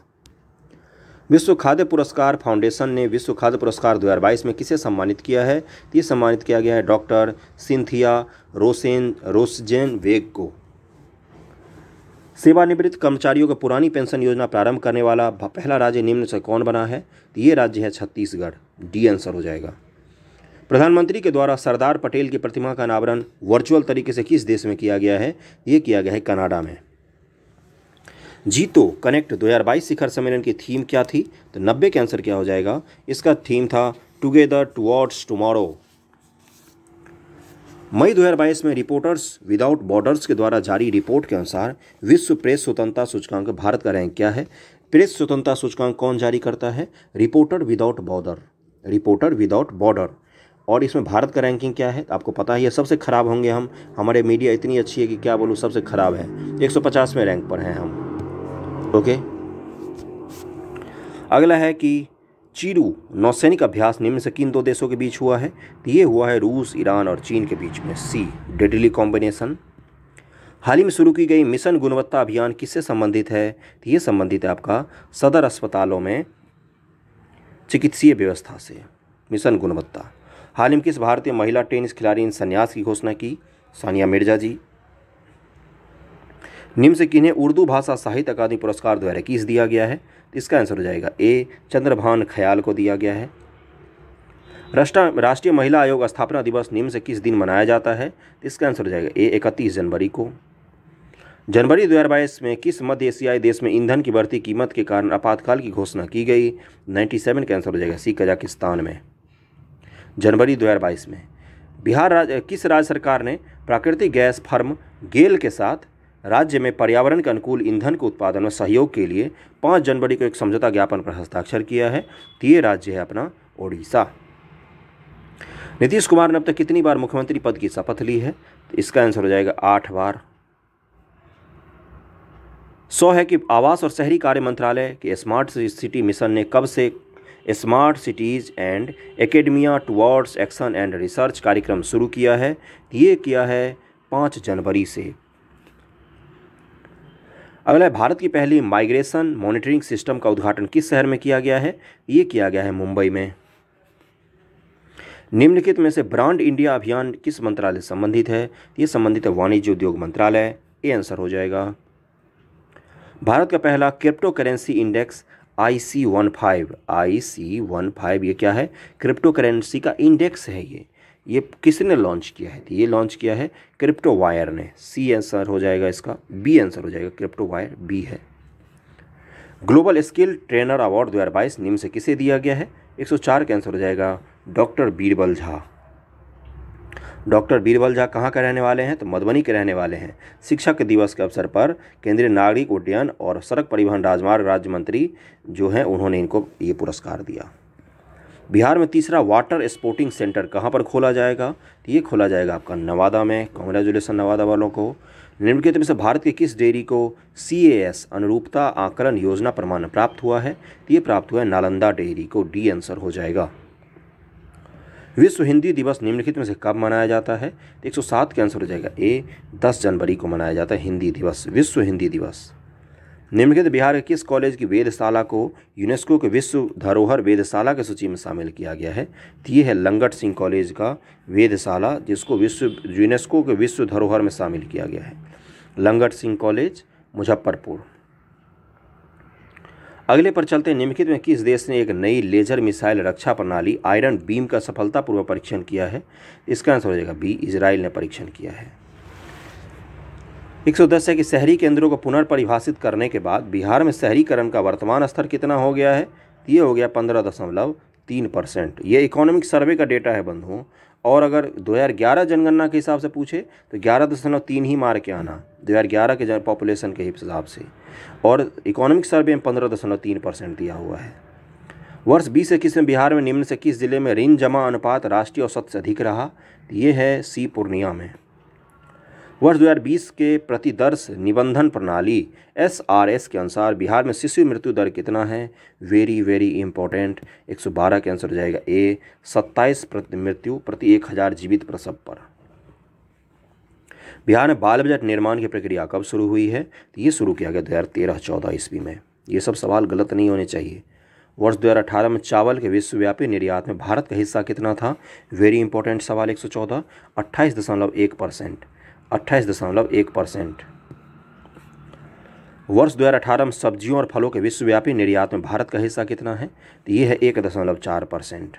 विश्व खाद्य पुरस्कार फाउंडेशन ने विश्व खाद्य पुरस्कार 2022 में किसे सम्मानित किया है तो ये सम्मानित किया गया है डॉक्टर सिंथिया रोसेन रोसजेन वेग को सेवानिवृत्त कर्मचारियों को पुरानी पेंशन योजना प्रारंभ करने वाला पहला राज्य निम्न से कौन बना है तो ये राज्य है छत्तीसगढ़ डी आंसर हो जाएगा प्रधानमंत्री के द्वारा सरदार पटेल की प्रतिमा का अनावरण वर्चुअल तरीके से किस देश में किया गया है ये किया गया है कनाडा में जीतो कनेक्ट 2022 शिखर सम्मेलन की थीम क्या थी तो नब्बे के आंसर क्या हो जाएगा इसका थीम था टुगेदर टुवर्ड्स टुमारो मई 2022 में रिपोर्टर्स विदाउट बॉर्डर्स के द्वारा जारी रिपोर्ट के अनुसार विश्व प्रेस स्वतंत्रता सूचकांक भारत का रैंक क्या है प्रेस स्वतंत्रता सूचकांक कौन जारी करता है reporter without border reporter without border और इसमें भारत का रैंकिंग क्या है आपको पता ही है सबसे ख़राब होंगे हम हमारे मीडिया इतनी अच्छी है कि क्या बोलूँ सबसे ख़राब है एक में रैंक पर हैं हम ओके अगला है कि चीरू नौसैनिक अभ्यास निम्न से किन दो देशों के बीच हुआ है ये हुआ है रूस ईरान और चीन के बीच में सी डेडली कॉम्बिनेशन हाल ही में शुरू की गई मिशन गुणवत्ता अभियान किससे संबंधित है तो ये संबंधित है आपका सदर अस्पतालों में चिकित्सीय व्यवस्था से मिशन गुणवत्ता हाल ही में किस भारतीय महिला टेनिस खिलाड़ी ने संन्यास की घोषणा की सानिया मिर्जा जी निम्न से किन्हें उर्दू भाषा साहित्य अकादमी पुरस्कार दो हज़ार इक्कीस दिया गया है इसका आंसर हो जाएगा ए चंद्रभान ख्याल को दिया गया है राष्ट्रीय महिला आयोग स्थापना दिवस निम्न से किस दिन मनाया जाता है इसका आंसर हो जाएगा ए इकतीस जनवरी को जनवरी 2022 में किस मध्य एशियाई देश में ईंधन की बढ़ती कीमत के कारण आपातकाल की घोषणा की गई 97 का आंसर हो जाएगा सी कजाकिस्तान में जनवरी 2022 में बिहार राज्य किस राज्य सरकार ने प्राकृतिक गैस फर्म गेल के साथ राज्य में पर्यावरण के अनुकूल ईंधन के उत्पादन में सहयोग के लिए पाँच जनवरी को एक समझौता ज्ञापन पर हस्ताक्षर किया है तो ये राज्य है अपना ओडिशा नीतीश कुमार ने अब तक कितनी बार मुख्यमंत्री पद की शपथ ली है तो इसका आंसर हो जाएगा आठ बार सौ है कि आवास और शहरी कार्य मंत्रालय के स्मार्ट सिटी मिशन ने कब से smart cities and academia towards action and research कार्यक्रम शुरू किया है ये किया है पाँच जनवरी से अगला है भारत की पहली माइग्रेशन मॉनिटरिंग सिस्टम का उद्घाटन किस शहर में किया गया है ये किया गया है मुंबई में निम्नलिखित में से ब्रांड इंडिया अभियान किस मंत्रालय संबंधित है ये संबंधित है वाणिज्य उद्योग मंत्रालय ये आंसर हो जाएगा भारत का पहला crypto currency index I C one five I C one five ये क्या है क्रिप्टो करेंसी का इंडेक्स है ये ये किसने लॉन्च किया है ये लॉन्च किया है क्रिप्टो वायर ने सी आंसर हो जाएगा इसका बी आंसर हो जाएगा क्रिप्टो वायर बी है ग्लोबल स्किल ट्रेनर अवार्ड 2022 निम्न से किसे दिया गया है 104 का आंसर हो जाएगा डॉक्टर बीरबल झा डॉक्टर बीरबल झा कहाँ के रहने वाले हैं तो मधुबनी के रहने वाले हैं शिक्षक दिवस के अवसर पर केंद्रीय नागरिक उड्डयन और सड़क परिवहन राजमार्ग राज्य मंत्री जो हैं उन्होंने इनको ये पुरस्कार दिया बिहार में तीसरा वाटर स्पोर्टिंग सेंटर कहाँ पर खोला जाएगा तो ये खोला जाएगा आपका नवादा में कॉन्ग्रेचुलेसन नवादा वालों को निम्नलिखित में से भारत के किस डेयरी को सी अनुरूपता आकलन योजना प्रमाण प्राप्त हुआ है तो ये प्राप्त हुआ है नालंदा डेयरी को डी आंसर हो जाएगा विश्व हिंदी दिवस निम्नलिखित में से कब मनाया जाता है तो 107 के आंसर हो जाएगा ए 10 जनवरी को मनाया जाता है हिंदी दिवस विश्व हिंदी दिवस निम्नलिखित बिहार के किस कॉलेज की वेदशाला को यूनेस्को के विश्व धरोहर वेदशाला की सूची में शामिल किया गया है तो ये है लंगट सिंह कॉलेज का वेदशाला जिसको विश्व यूनेस्को के विश्व धरोहर में शामिल किया गया है लंगट सिंह कॉलेज मुजफ्फरपुर अगले पर चलते निम्नलिखित में किस देश ने एक नई लेजर मिसाइल रक्षा प्रणाली आयरन बीम का सफलतापूर्वक परीक्षण किया है इसका आंसर हो जाएगा बी इसराइल ने परीक्षण किया है 110 है कि शहरी केंद्रों को पुनर्परिभाषित करने के बाद बिहार में शहरीकरण का वर्तमान स्तर कितना हो गया है ये हो गया पंद्रह दशमलव तीन परसेंट ये इकोनॉमिक सर्वे का डेटा है बंधुओं और अगर 2011 जनगणना के हिसाब से पूछे तो ग्यारह दशमलव तीन ही मार के आना 2011 के जन पॉपुलेशन के हिसाब से और इकोनॉमिक सर्वे में पंद्रह दशमलव तीन परसेंट दिया हुआ है वर्ष बीस इक्कीस में बिहार में निम्न से किस जिले में ऋण जमा अनुपात राष्ट्रीय औसत से अधिक रहा ये है सी पूर्णिया में वर्ष 2020 के प्रतिदर्श निबंधन प्रणाली एसआरएस के अनुसार बिहार में शिशु मृत्यु दर कितना है वेरी वेरी इंपॉर्टेंट 112 के आंसर हो जाएगा ए 27 प्रति मृत्यु प्रति एक हज़ार जीवित प्रसव पर बिहार में बाल बजट निर्माण की प्रक्रिया कब शुरू हुई है तो ये शुरू किया गया दो हज़ार तेरह चौदह ईस्वी में ये सब सवाल गलत नहीं होने चाहिए वर्ष 2018 में चावल के विश्वव्यापी निर्यात में भारत का हिस्सा कितना था वेरी इंपॉर्टेंट सवाल 114 एक परसेंट अट्ठाईस दशमलव एक परसेंट वर्ष दो हज़ार अठारह में सब्जियों और फलों के विश्वव्यापी निर्यात में भारत का हिस्सा कितना है तो ये है एक दशमलव चार परसेंट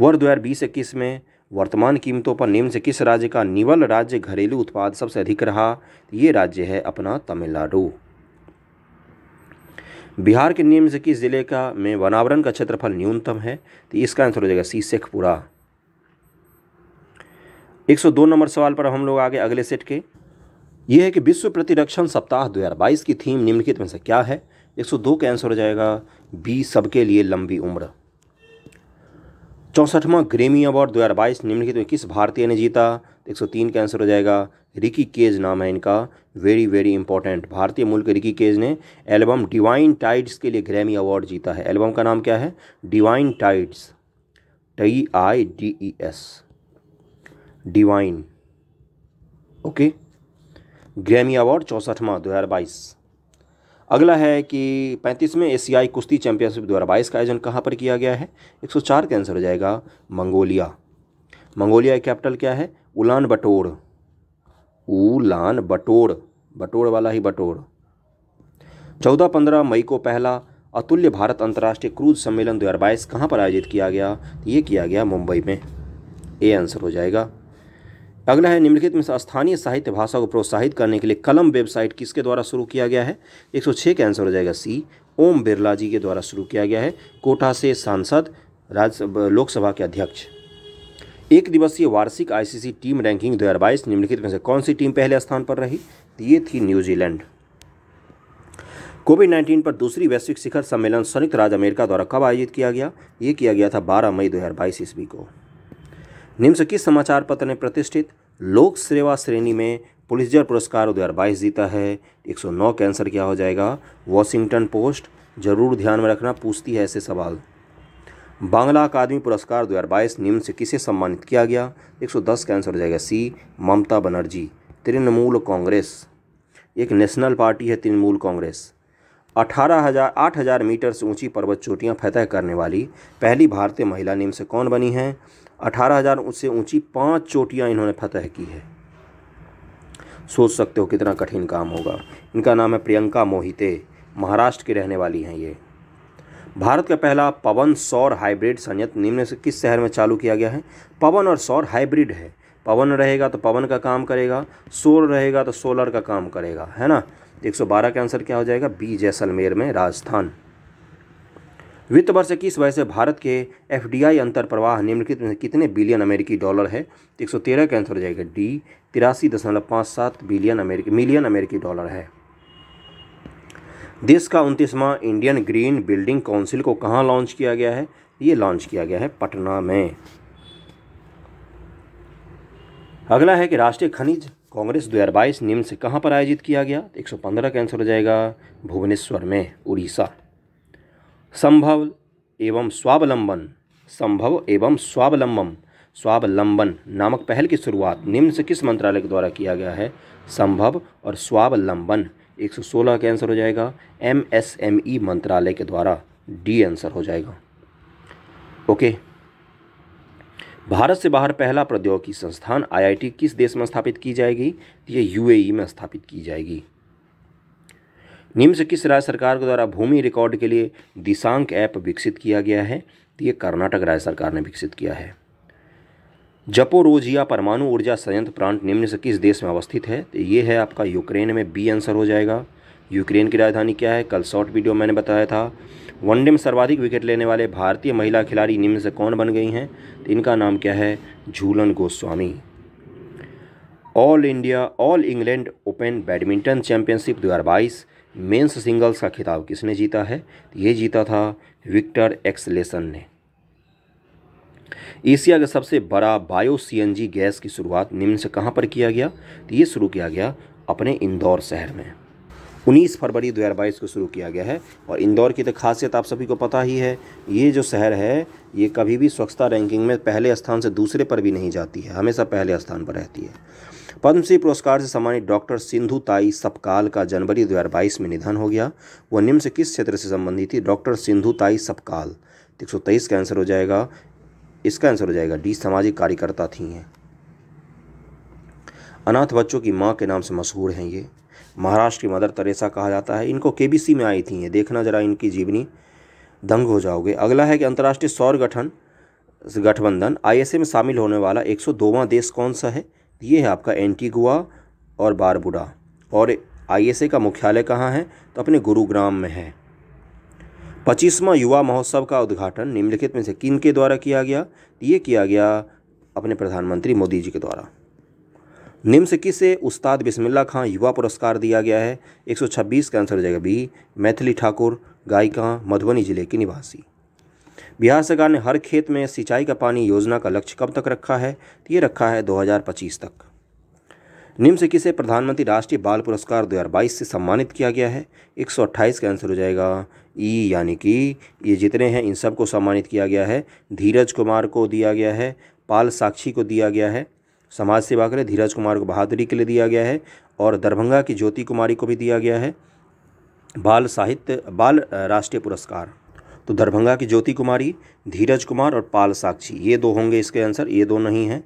वर्ष दो हज़ार बीस इक्कीस में वर्तमान कीमतों पर निम्न से किस राज्य का निवल राज्य घरेलू उत्पाद सबसे अधिक रहा तो ये राज्य है अपना तमिलनाडु बिहार के निम्न से किस जिले का में वनावरण का क्षेत्रफल न्यूनतम है तो इसका आंसर हो जाएगा सी शेखपुरा 102 नंबर सवाल पर हम लोग आगे अगले सेट के ये है कि विश्व प्रतिरक्षण सप्ताह 2022 की थीम निम्नलिखित में से क्या है 102 का आंसर हो जाएगा बी सबके लिए लंबी उम्र चौंसठवां ग्रेमी अवार्ड 2022 निम्नलिखित में किस भारतीय ने जीता 103 का आंसर हो जाएगा रिकी केज नाम है इनका वेरी वेरी इंपॉर्टेंट भारतीय मूल के रिकी केज ने एल्बम डिवाइन टाइड्स के लिए ग्रैमी अवार्ड जीता है एल्बम का नाम क्या है divine tides T I D E S divine okay Grammy award चौंसठवा दो हज़ार बाईस अगला है कि पैंतीसवें एशियाई कुश्ती चैंपियनशिप दो हज़ार बाईस का आयोजन कहाँ पर किया गया है एक सौ चार का आंसर हो जाएगा मंगोलिया मंगोलिया का कैपिटल क्या है उलान बटोर उलान बटोर बटोर वाला ही बटोर चौदह पंद्रह मई को पहला अतुल्य भारत अंतर्राष्ट्रीय क्रूज सम्मेलन दो हज़ार बाईस कहाँ पर आयोजित किया गया ये किया गया मुंबई में ए आंसर हो जाएगा अगला है निम्नलिखित में स्थानीय साहित्य भाषा को प्रोत्साहित करने के लिए कलम वेबसाइट किसके द्वारा शुरू किया गया है 106 का आंसर हो जाएगा सी ओम बिरला जी के द्वारा शुरू किया गया है कोटा से सांसद राज्य लोकसभा के अध्यक्ष एक दिवसीय वार्षिक आईसीसी टीम रैंकिंग दो हज़ार बाईस निम्नलिखित में से कौन सी टीम पहले स्थान पर रही ये थी न्यूजीलैंड कोविड नाइन्टीन पर दूसरी वैश्विक शिखर सम्मेलन संयुक्त राज्य अमेरिका द्वारा कब आयोजित किया गया ये किया गया था 12 मई 2022 ईस्वी को निम्न से किस समाचार पत्र ने प्रतिष्ठित लोक सेवा श्रेणी में पुलिसजर पुरस्कार दो हज़ार बाईस जीता है 109 का आंसर क्या हो जाएगा वॉशिंगटन पोस्ट जरूर ध्यान में रखना पूछती है ऐसे सवाल बांग्ला अकादमी पुरस्कार 2022 निम्न से किसे सम्मानित किया गया 110 का आंसर हो जाएगा सी ममता बनर्जी तृणमूल कांग्रेस एक नेशनल पार्टी है तृणमूल कांग्रेस अठारह हज़ार आठ हज़ार मीटर से ऊंची पर्वत चोटियां फतह करने वाली पहली भारतीय महिला निम्न से कौन बनी हैं अठारह हज़ार से ऊंची पांच चोटियां इन्होंने फतह की है सोच सकते हो कितना कठिन काम होगा इनका नाम है प्रियंका मोहिते महाराष्ट्र की रहने वाली हैं ये भारत का पहला पवन सौर हाइब्रिड संयंत्र निम्न से किस शहर में चालू किया गया है पवन और सौर हाइब्रिड है पवन रहेगा तो पवन का काम करेगा सोर रहेगा तो सोलर का काम करेगा है ना 112 का आंसर क्या हो जाएगा बी जैसलमेर में राजस्थान वित्त वर्ष इक्कीस बाईस से भारत के आई अंतर प्रवाह निम्नलिखित में कितने बिलियन अमेरिकी डॉलर है एक सौ तेरह का आंसर हो जाएगा डी तिरासी दशमलव पाँच सात बिलियन अमेरिकी मिलियन अमेरिकी डॉलर है देश का उनतीसवां इंडियन ग्रीन बिल्डिंग काउंसिल को कहाँ लॉन्च किया गया है ये लॉन्च किया गया है पटना में अगला है कि राष्ट्रीय खनिज कांग्रेस दो हज़ार बाईस निम्न से कहाँ पर आयोजित किया गया एक सौ पंद्रह का आंसर हो जाएगा भुवनेश्वर में उड़ीसा संभव एवं स्वावलंबन संभव एवं स्वावलंबन स्वावलंबन नामक पहल की शुरुआत निम्न से किस मंत्रालय के द्वारा किया गया है संभव और स्वावलंबन 116 का आंसर हो जाएगा एमएसएमई e मंत्रालय के द्वारा डी आंसर हो जाएगा ओके भारत से बाहर पहला प्रौद्योगिकी संस्थान आईआईटी किस देश में स्थापित की जाएगी ये तो यूएई e में स्थापित की जाएगी निम्न किस राज्य सरकार के द्वारा भूमि रिकॉर्ड के लिए दिशांक ऐप विकसित किया गया है तो ये कर्नाटक राज्य सरकार ने विकसित किया है जपोरोजिया परमाणु ऊर्जा संयंत्र प्रांत निम्न से किस देश में अवस्थित है तो ये है आपका यूक्रेन में बी आंसर हो जाएगा यूक्रेन की राजधानी क्या है कल शॉर्ट वीडियो मैंने बताया था वनडे में सर्वाधिक विकेट लेने वाले भारतीय महिला खिलाड़ी निम्न से कौन बन गई हैं तो इनका नाम क्या है Jhulan Goswami all India all England open badminton championship दो मेंस सिंगल्स का खिताब किसने जीता है ये जीता था विक्टर एक्सलेसन ने एशिया का सबसे बड़ा बायो सीएनजी गैस की शुरुआत निम्न से कहाँ पर किया गया तो ये शुरू किया गया अपने इंदौर शहर में 19 फरवरी 2022 को शुरू किया गया है और इंदौर की तो खासियत आप सभी को पता ही है ये जो शहर है ये कभी भी स्वच्छता रैंकिंग में पहले स्थान से दूसरे पर भी नहीं जाती है हमेशा पहले स्थान पर रहती है पद्मश्री पुरस्कार से सम्मानित डॉक्टर सिंधु ताई सपकाल का जनवरी 2022 में निधन हो गया वह निम्न से किस क्षेत्र से संबंधित थी डॉक्टर सिंधु ताई सपकाल एक सौ तेईस का आंसर हो जाएगा इसका आंसर हो जाएगा डी सामाजिक कार्यकर्ता थी हैं अनाथ बच्चों की माँ के नाम से मशहूर हैं ये महाराष्ट्र की मदर तरेसा कहा जाता है इनको के में आई थी हैं देखना ज़रा इनकी जीवनी दंग हो जाओगे अगला है कि अंतर्राष्ट्रीय सौर गठन गठबंधन आईएसए में शामिल होने वाला एक देश कौन सा है ये है आपका एंटीगुआ और बारबुडा और आईएसए का मुख्यालय कहाँ है तो अपने गुरुग्राम में है पच्चीसवा युवा महोत्सव का उद्घाटन निम्नलिखित में से किन के द्वारा किया गया तो ये किया गया अपने प्रधानमंत्री मोदी जी के द्वारा निम्न से किसे उस्ताद बिस्मिल्ला खां युवा पुरस्कार दिया गया है 126 का आंसर हो जाएगा बी मैथिली ठाकुर गायिका मधुबनी जिले की निवासी बिहार सरकार ने हर खेत में सिंचाई का पानी योजना का लक्ष्य कब तक रखा है तो ये रखा है 2025 तक निम्न से किसे प्रधानमंत्री राष्ट्रीय बाल पुरस्कार 2022 से सम्मानित किया गया है 128 का आंसर हो जाएगा ई यानी कि ये जितने हैं इन सब को सम्मानित किया गया है धीरज कुमार को दिया गया है पाल साक्षी को दिया गया है समाज सेवा के लिए धीरज कुमार को बहादुरी के लिए दिया गया है और दरभंगा की ज्योति कुमारी को भी दिया गया है बाल साहित्य बाल राष्ट्रीय पुरस्कार तो दरभंगा की ज्योति कुमारी धीरज कुमार और पाल साक्षी ये दो होंगे इसके आंसर ये दो नहीं हैं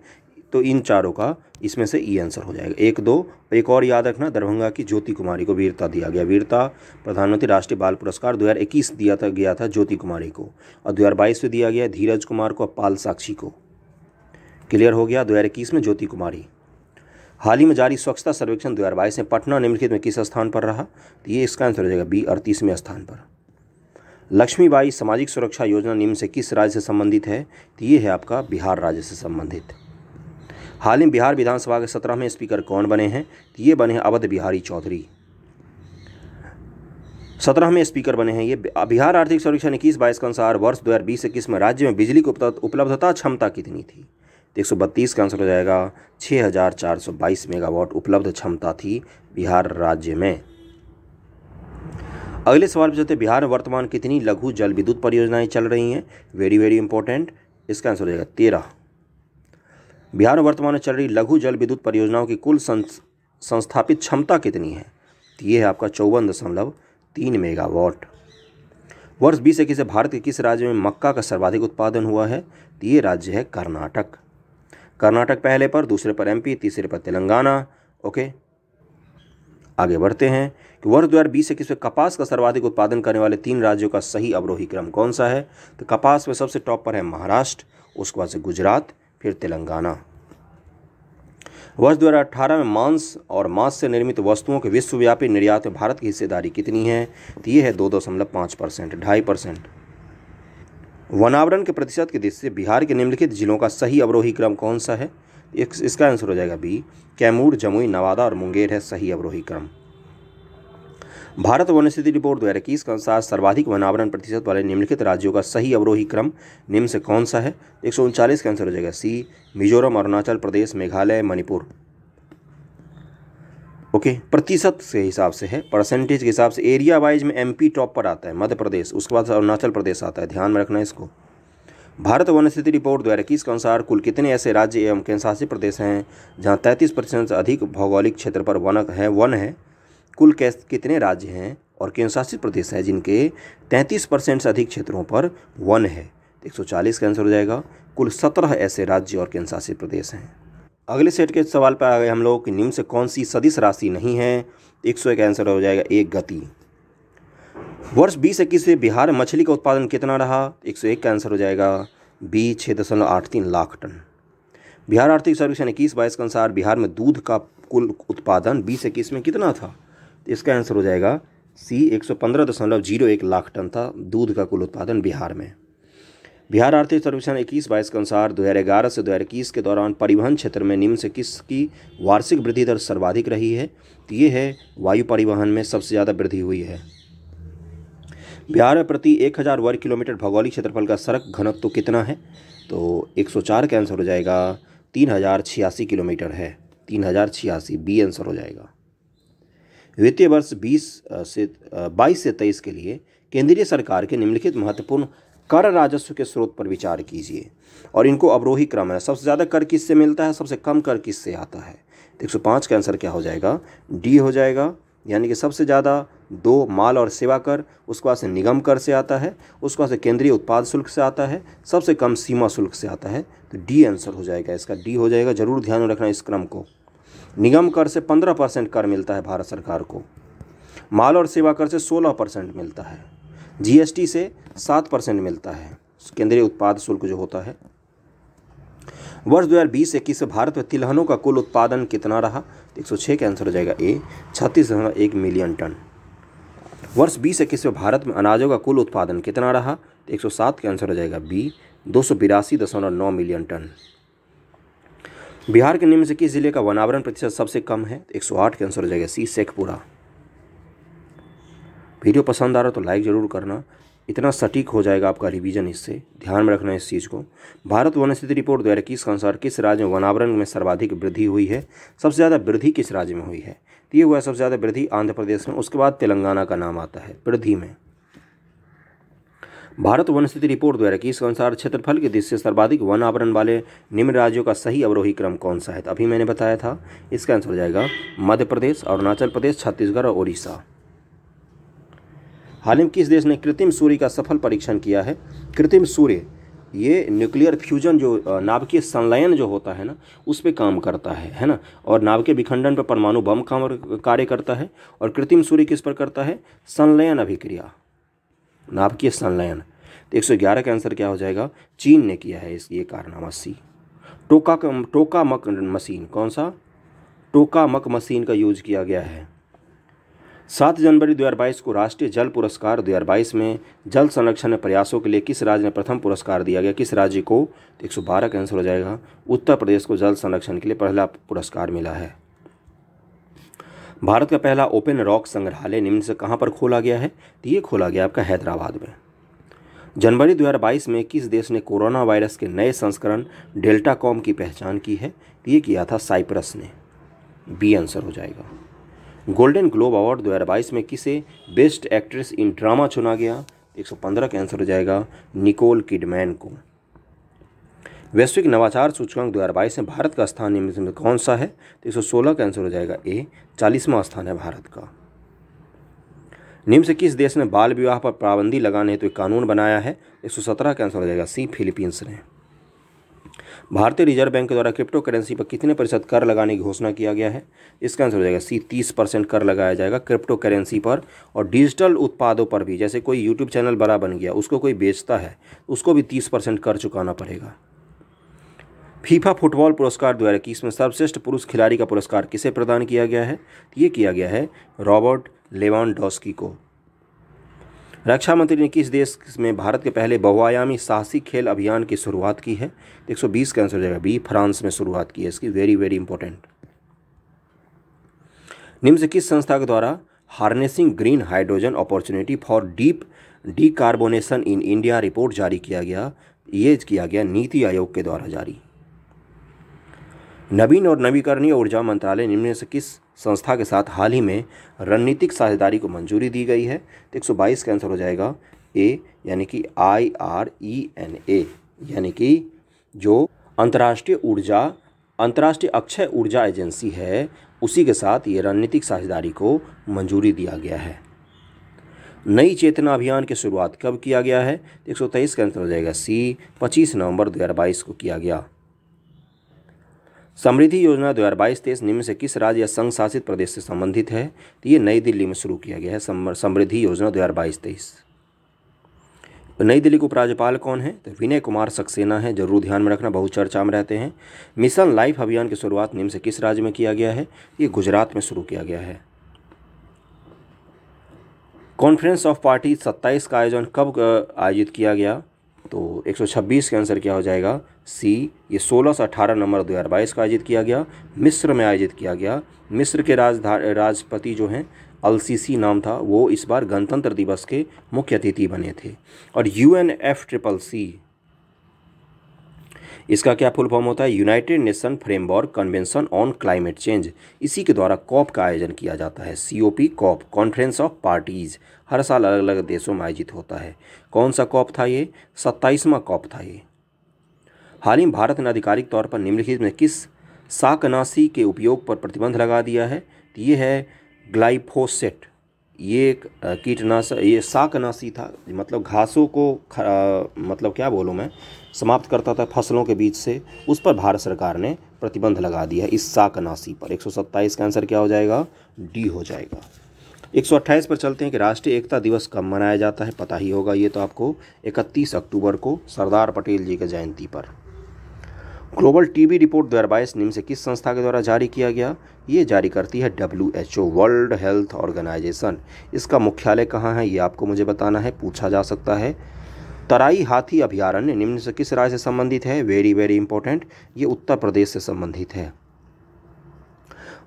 तो इन चारों का इसमें से ई आंसर हो जाएगा एक दो एक और याद रखना दरभंगा की ज्योति कुमारी को वीरता दिया गया वीरता प्रधानमंत्री राष्ट्रीय बाल पुरस्कार 2021 दिया था गया था ज्योति कुमारी को और 2022 में दिया गया धीरज कुमार को और पाल साक्षी को क्लियर हो गया 2021 में ज्योति कुमारी हाल ही में जारी स्वच्छता सर्वेक्षण बाईस में पटना निम्नलिखित में किस स्थान पर रहा तो ये इसका आंसर हो जाएगा बी अड़तीसवें स्थान पर लक्ष्मीबाई सामाजिक सुरक्षा योजना निम्न से किस राज्य से संबंधित है तो ये है आपका बिहार राज्य से संबंधित हाल ही में बिहार विधानसभा के सत्रह में स्पीकर कौन बने हैं तो ये बने हैं अवध बिहारी चौधरी सत्रह में स्पीकर बने हैं ये बिहार आर्थिक सर्वेक्षण इक्कीस बाईस के अनुसार वर्ष दो हज़ार बीस इक्कीस में राज्य में बिजली की उपलब्धता क्षमता कितनी थी तो एक सौ बत्तीस का आंसर हो जाएगा छः हज़ार चार सौ बाईस मेगावाट उपलब्ध क्षमता थी बिहार राज्य में अगले सवाल पे चलते बिहार में वर्तमान कितनी लघु जल विद्युत परियोजनाएं चल रही हैं वेरी वेरी इंपॉर्टेंट इसका आंसर हो जाएगा तेरह बिहार में वर्तमान में चल रही लघु जल विद्युत परियोजनाओं की कुल संस्थापित क्षमता कितनी है तो ये है आपका चौवन दशमलव तीन मेगावाट वर्ष बीस इक्कीस से भारत के किस राज्य में मक्का का सर्वाधिक उत्पादन हुआ है तो ये राज्य है कर्नाटक कर्नाटक पहले पर दूसरे पर एमपी तीसरे पर तेलंगाना ओके आगे बढ़ते हैं वर्ष दो हज़ार बीस इक्कीस में कपास का सर्वाधिक उत्पादन करने वाले तीन राज्यों का सही अवरोही क्रम कौन सा है तो कपास में सबसे टॉप पर है महाराष्ट्र उसके बाद से गुजरात फिर तेलंगाना वर्ष दो में मांस और मांस से निर्मित वस्तुओं के विश्वव्यापी निर्यात में भारत की हिस्सेदारी कितनी है तो ये है दो दशमलव पाँच परसेंट ढाई परसेंट वनावरण के प्रतिशत की दृष्टि से बिहार के निम्नलिखित जिलों का सही अवरोही क्रम कौन सा है तो इसका आंसर हो जाएगा बी कैमूर जमुई नवादा और मुंगेर है सही अवरोही क्रम भारत वन स्थिति रिपोर्ट दो हज़ार इक्कीस के अनुसार सर्वाधिक वनावरण प्रतिशत वाले निम्नलिखित राज्यों का सही अवरोही क्रम निम्न से कौन सा है एक सौ उनचालीस का आंसर हो जाएगा C Mizoram Arunachal Pradesh Meghalaya Manipur okay okay, प्रतिशत के हिसाब से है परसेंटेज के हिसाब से एरिया वाइज में एमपी टॉप पर आता है मध्य प्रदेश उसके बाद अरुणाचल प्रदेश आता है ध्यान में रखना इसको भारत वन स्थिति रिपोर्ट द्वारा इक्कीस के अनुसार कुल कितने ऐसे राज्य एवं केंद्रशासित प्रदेश हैं जहाँ तैंतीस प्रतिशत से अधिक भौगोलिक क्षेत्र पर वन है वन है कुल कितने राज्य हैं और केंद्रशासित प्रदेश हैं जिनके 33 परसेंट से अधिक क्षेत्रों पर वन है तो 140 का आंसर हो जाएगा कुल 17 ऐसे राज्य और केंद्रशासित प्रदेश हैं अगले सेट के सवाल पर आ गए हम लोग कि निम्न से कौन सी सदिश राशि नहीं है एक सौ एक आंसर हो जाएगा एक गति वर्ष बीस इक्कीस में बिहार में मछली का उत्पादन कितना रहा एक सौ एक का आंसर हो जाएगा बी छः दशमलव आठ तीन लाख टन बिहार आर्थिक सर्वेक्षण इक्कीस बाईस के अनुसार बिहार में दूध का कुल उत्पादन बीस इक्कीस में कितना था इसका आंसर हो जाएगा सी एक सौ पंद्रह दशमलव जीरो एक लाख टन था दूध का कुल उत्पादन बिहार में बिहार आर्थिक सर्वेक्षण इक्कीस बाईस के अनुसार दो हज़ार ग्यारह से दो हज़ार इक्कीस के दौरान परिवहन क्षेत्र में निम्न से किसकी वार्षिक वृद्धि दर सर्वाधिक रही है तो ये है वायु परिवहन में सबसे ज़्यादा वृद्धि हुई है बिहार में प्रति एक हज़ार वर्ग किलोमीटर भौगोलिक क्षेत्रफल का सड़क घनत्व तो कितना है तो एक सौ चार का आंसर हो जाएगा तीन हज़ार छियासी किलोमीटर है तीन हज़ार छियासी बी आंसर हो जाएगा वित्तीय वर्ष बीस से बाईस से तेईस के लिए केंद्रीय सरकार के निम्नलिखित महत्वपूर्ण कर राजस्व के स्रोत पर विचार कीजिए और इनको अवरोही क्रम है सबसे ज़्यादा कर किससे मिलता है सबसे कम कर किससे आता है तो एक सौ पाँच का आंसर क्या हो जाएगा डी हो जाएगा यानी कि सबसे ज़्यादा दो माल और सेवा कर उसके बाद से निगम कर से आता है उसके बाद से केंद्रीय उत्पाद शुल्क से आता है सबसे कम सीमा शुल्क से आता है तो डी आंसर हो जाएगा इसका डी हो जाएगा ज़रूर ध्यान रखना इस क्रम को निगम कर से पंद्रह परसेंट कर मिलता है भारत सरकार को माल और सेवा कर से सोलह परसेंट मिलता है जीएसटी से सात परसेंट मिलता है केंद्रीय उत्पाद शुल्क जो होता है वर्ष 2020 इक्कीस से भारत में तिलहनों का कुल उत्पादन कितना रहा एक सौ छः का आंसर हो जाएगा ए छत्तीस दशमलव एक मिलियन टन वर्ष बीस इक्कीस में भारत में अनाजों का कुल उत्पादन कितना रहा एक सौ सात का आंसर हो जाएगा बी दो सौ बिरासी दशमलव नौ मिलियन टन बिहार के निम्न से किस जिले का वनावरण प्रतिशत सबसे कम है तो एक सौ आठ के आंसर हो जाएगा सी शेखपुरा वीडियो पसंद आ रहा तो लाइक ज़रूर करना इतना सटीक हो जाएगा आपका रिवीजन इससे ध्यान में रखना इस चीज़ को भारत वन स्थिति रिपोर्ट दो हज़ार इक्कीस के अनुसार किस राज्य में वनावरण में सर्वाधिक वृद्धि हुई है सबसे ज़्यादा वृद्धि किस राज्य में हुई है तो ये हुआ सबसे ज़्यादा वृद्धि आंध्र प्रदेश में उसके बाद तेलंगाना का नाम आता है वृद्धि में भारत वन स्थिति रिपोर्ट द्वारा की अनुसार क्षेत्रफल के दृष्टि से सर्वाधिक वन आवरण वाले निम्न राज्यों का सही अवरोही क्रम कौन सा है तो अभी मैंने बताया था इसका आंसर हो जाएगा मध्य प्रदेश अरुणाचल प्रदेश छत्तीसगढ़ और उड़ीसा हाल ही में किस देश ने कृत्रिम सूर्य का सफल परीक्षण किया है कृत्रिम सूर्य ये न्यूक्लियर फ्यूजन जो नाभिकीय संलयन जो होता है ना उस पर काम करता है है ना और नाभिकीय विखंडन पर परमाणु बम काम कार्य करता है और कृत्रिम सूर्य किस पर करता है संलयन अभिक्रिया नाभिकीय संलयन तो एक का आंसर क्या हो जाएगा चीन ने किया है इस ये कारनामा सी टोका टोका मक मशीन कौन सा टोका मक मशीन का यूज किया गया है सात जनवरी 2022 को राष्ट्रीय जल पुरस्कार 2022 में जल संरक्षण प्रयासों के लिए किस राज्य ने प्रथम पुरस्कार दिया गया किस राज्य को तो बारह का आंसर हो जाएगा उत्तर प्रदेश को जल संरक्षण के लिए पहला पुरस्कार मिला है भारत का पहला ओपन रॉक संग्रहालय निम्न से कहाँ पर खोला गया है तो ये खोला गया आपका हैदराबाद में जनवरी 2022 में किस देश ने कोरोना वायरस के नए संस्करण डेल्टा कॉम की पहचान की है तो ये किया था साइप्रस ने बी आंसर हो जाएगा गोल्डन ग्लोब अवार्ड 2022 में किसे बेस्ट एक्ट्रेस इन ड्रामा चुना गया 115 का आंसर हो जाएगा निकोल किडमैन को वैश्विक नवाचार सूचकांक दो हज़ार बाईस में भारत का स्थान निम्न में कौन सा है तो एक सौ सोलह का आंसर हो जाएगा ए चालीसवां स्थान है भारत का निम्न से किस देश ने बाल विवाह पर पाबंदी लगाने हेतु तो एक कानून बनाया है एक सौ सत्रह का आंसर हो जाएगा सी फिलीपींस ने भारतीय रिजर्व बैंक के द्वारा क्रिप्टो करेंसी पर कितने प्रतिशत कर लगाने की घोषणा किया गया है इसका आंसर हो जाएगा सी तीस परसेंट कर लगाया जाएगा क्रिप्टो करेंसी पर और डिजिटल उत्पादों पर भी जैसे कोई यूट्यूब चैनल बड़ा बन गया उसको कोई बेचता है उसको भी तीस परसेंट कर चुकाना पड़ेगा फीफा फुटबॉल पुरस्कार दो में सर्वश्रेष्ठ पुरुष खिलाड़ी का पुरस्कार किसे प्रदान किया गया है तो ये किया गया है रॉबर्ट लेवान डॉस्की को रक्षा मंत्री ने किस देश में भारत के पहले बहुआयामी साहसी खेल अभियान की शुरुआत की है 120 तो का आंसर हो जाएगा बी फ्रांस में शुरुआत की है इसकी वेरी वेरी इंपॉर्टेंट निम्न किस संस्था के द्वारा harnessing green hydrogen opportunity for deep D in India report जारी किया गया ये किया गया नीति आयोग के द्वारा जारी नवीन और नवीकरणीय ऊर्जा मंत्रालय निम्न से किस संस्था के साथ हाल ही में रणनीतिक साझेदारी को मंजूरी दी गई है तो एक का आंसर हो जाएगा ए यानी कि I R E N A यानी कि जो अंतर्राष्ट्रीय ऊर्जा अंतर्राष्ट्रीय अक्षय ऊर्जा एजेंसी है उसी के साथ ये रणनीतिक साझेदारी को मंजूरी दिया गया है नई चेतना अभियान की शुरुआत कब किया गया है तो एक सौ तेईस का आंसर हो जाएगा सी पच्चीस नवंबर दो हज़ार बाईस को किया गया समृद्धि योजना दो हज़ार बाईस तेईस निम्न से किस राज्य या संघ शासित प्रदेश से संबंधित है तो ये नई दिल्ली में शुरू किया गया है समृद्धि योजना दो हज़ार बाईस तेईस नई दिल्ली के उपराज्यपाल कौन है तो विनय कुमार सक्सेना है जरूर ध्यान में रखना बहुत चर्चा में रहते हैं मिशन लाइफ अभियान की शुरुआत निम्न से किस राज्य में किया गया है ये गुजरात में शुरू किया गया है कॉन्फ्रेंस ऑफ पार्टी सत्ताईस का आयोजन कब आयोजित किया गया तो 126 के आंसर क्या हो जाएगा सी ये 16 से 18 नंबर 2022 का आयोजित किया गया मिस्र में आयोजित किया गया मिस्र के राजधा राजपति जो हैं अलसीसी नाम था वो इस बार गणतंत्र दिवस के मुख्य अतिथि बने थे और U N F triple C इसका क्या फुल फॉर्म होता है United Nation framework convention on climate change इसी के द्वारा कॉप का आयोजन किया जाता है COP COP conference of parties हर साल अलग अलग देशों में आयोजित होता है कौन सा कॉप था ये सत्ताईसवां कॉप था ये हाल ही में भारत ने आधिकारिक तौर पर निम्नलिखित में किस साकनासी के उपयोग पर प्रतिबंध लगा दिया है तो ये है ग्लाइफोसेट ये कीटनाशक ये शाकनाशी था मतलब घासों को खरा, मतलब क्या बोलूँ मैं समाप्त करता था फसलों के बीच से उस पर भारत सरकार ने प्रतिबंध लगा दिया इस शाकनाशी पर 127 का आंसर क्या हो जाएगा डी हो जाएगा 128 पर चलते हैं कि राष्ट्रीय एकता दिवस कब मनाया जाता है पता ही होगा ये तो आपको 31 अक्टूबर को सरदार पटेल जी की जयंती पर ग्लोबल टीबी रिपोर्ट 2022 निम्न से किस संस्था के द्वारा जारी किया गया ये जारी करती है W H O world health organisation इसका मुख्यालय कहाँ है ये आपको मुझे बताना है पूछा जा सकता है तराई हाथी अभ्यारण्य निम्न से किस राज्य से संबंधित है वेरी वेरी इंपॉर्टेंट ये उत्तर प्रदेश से संबंधित है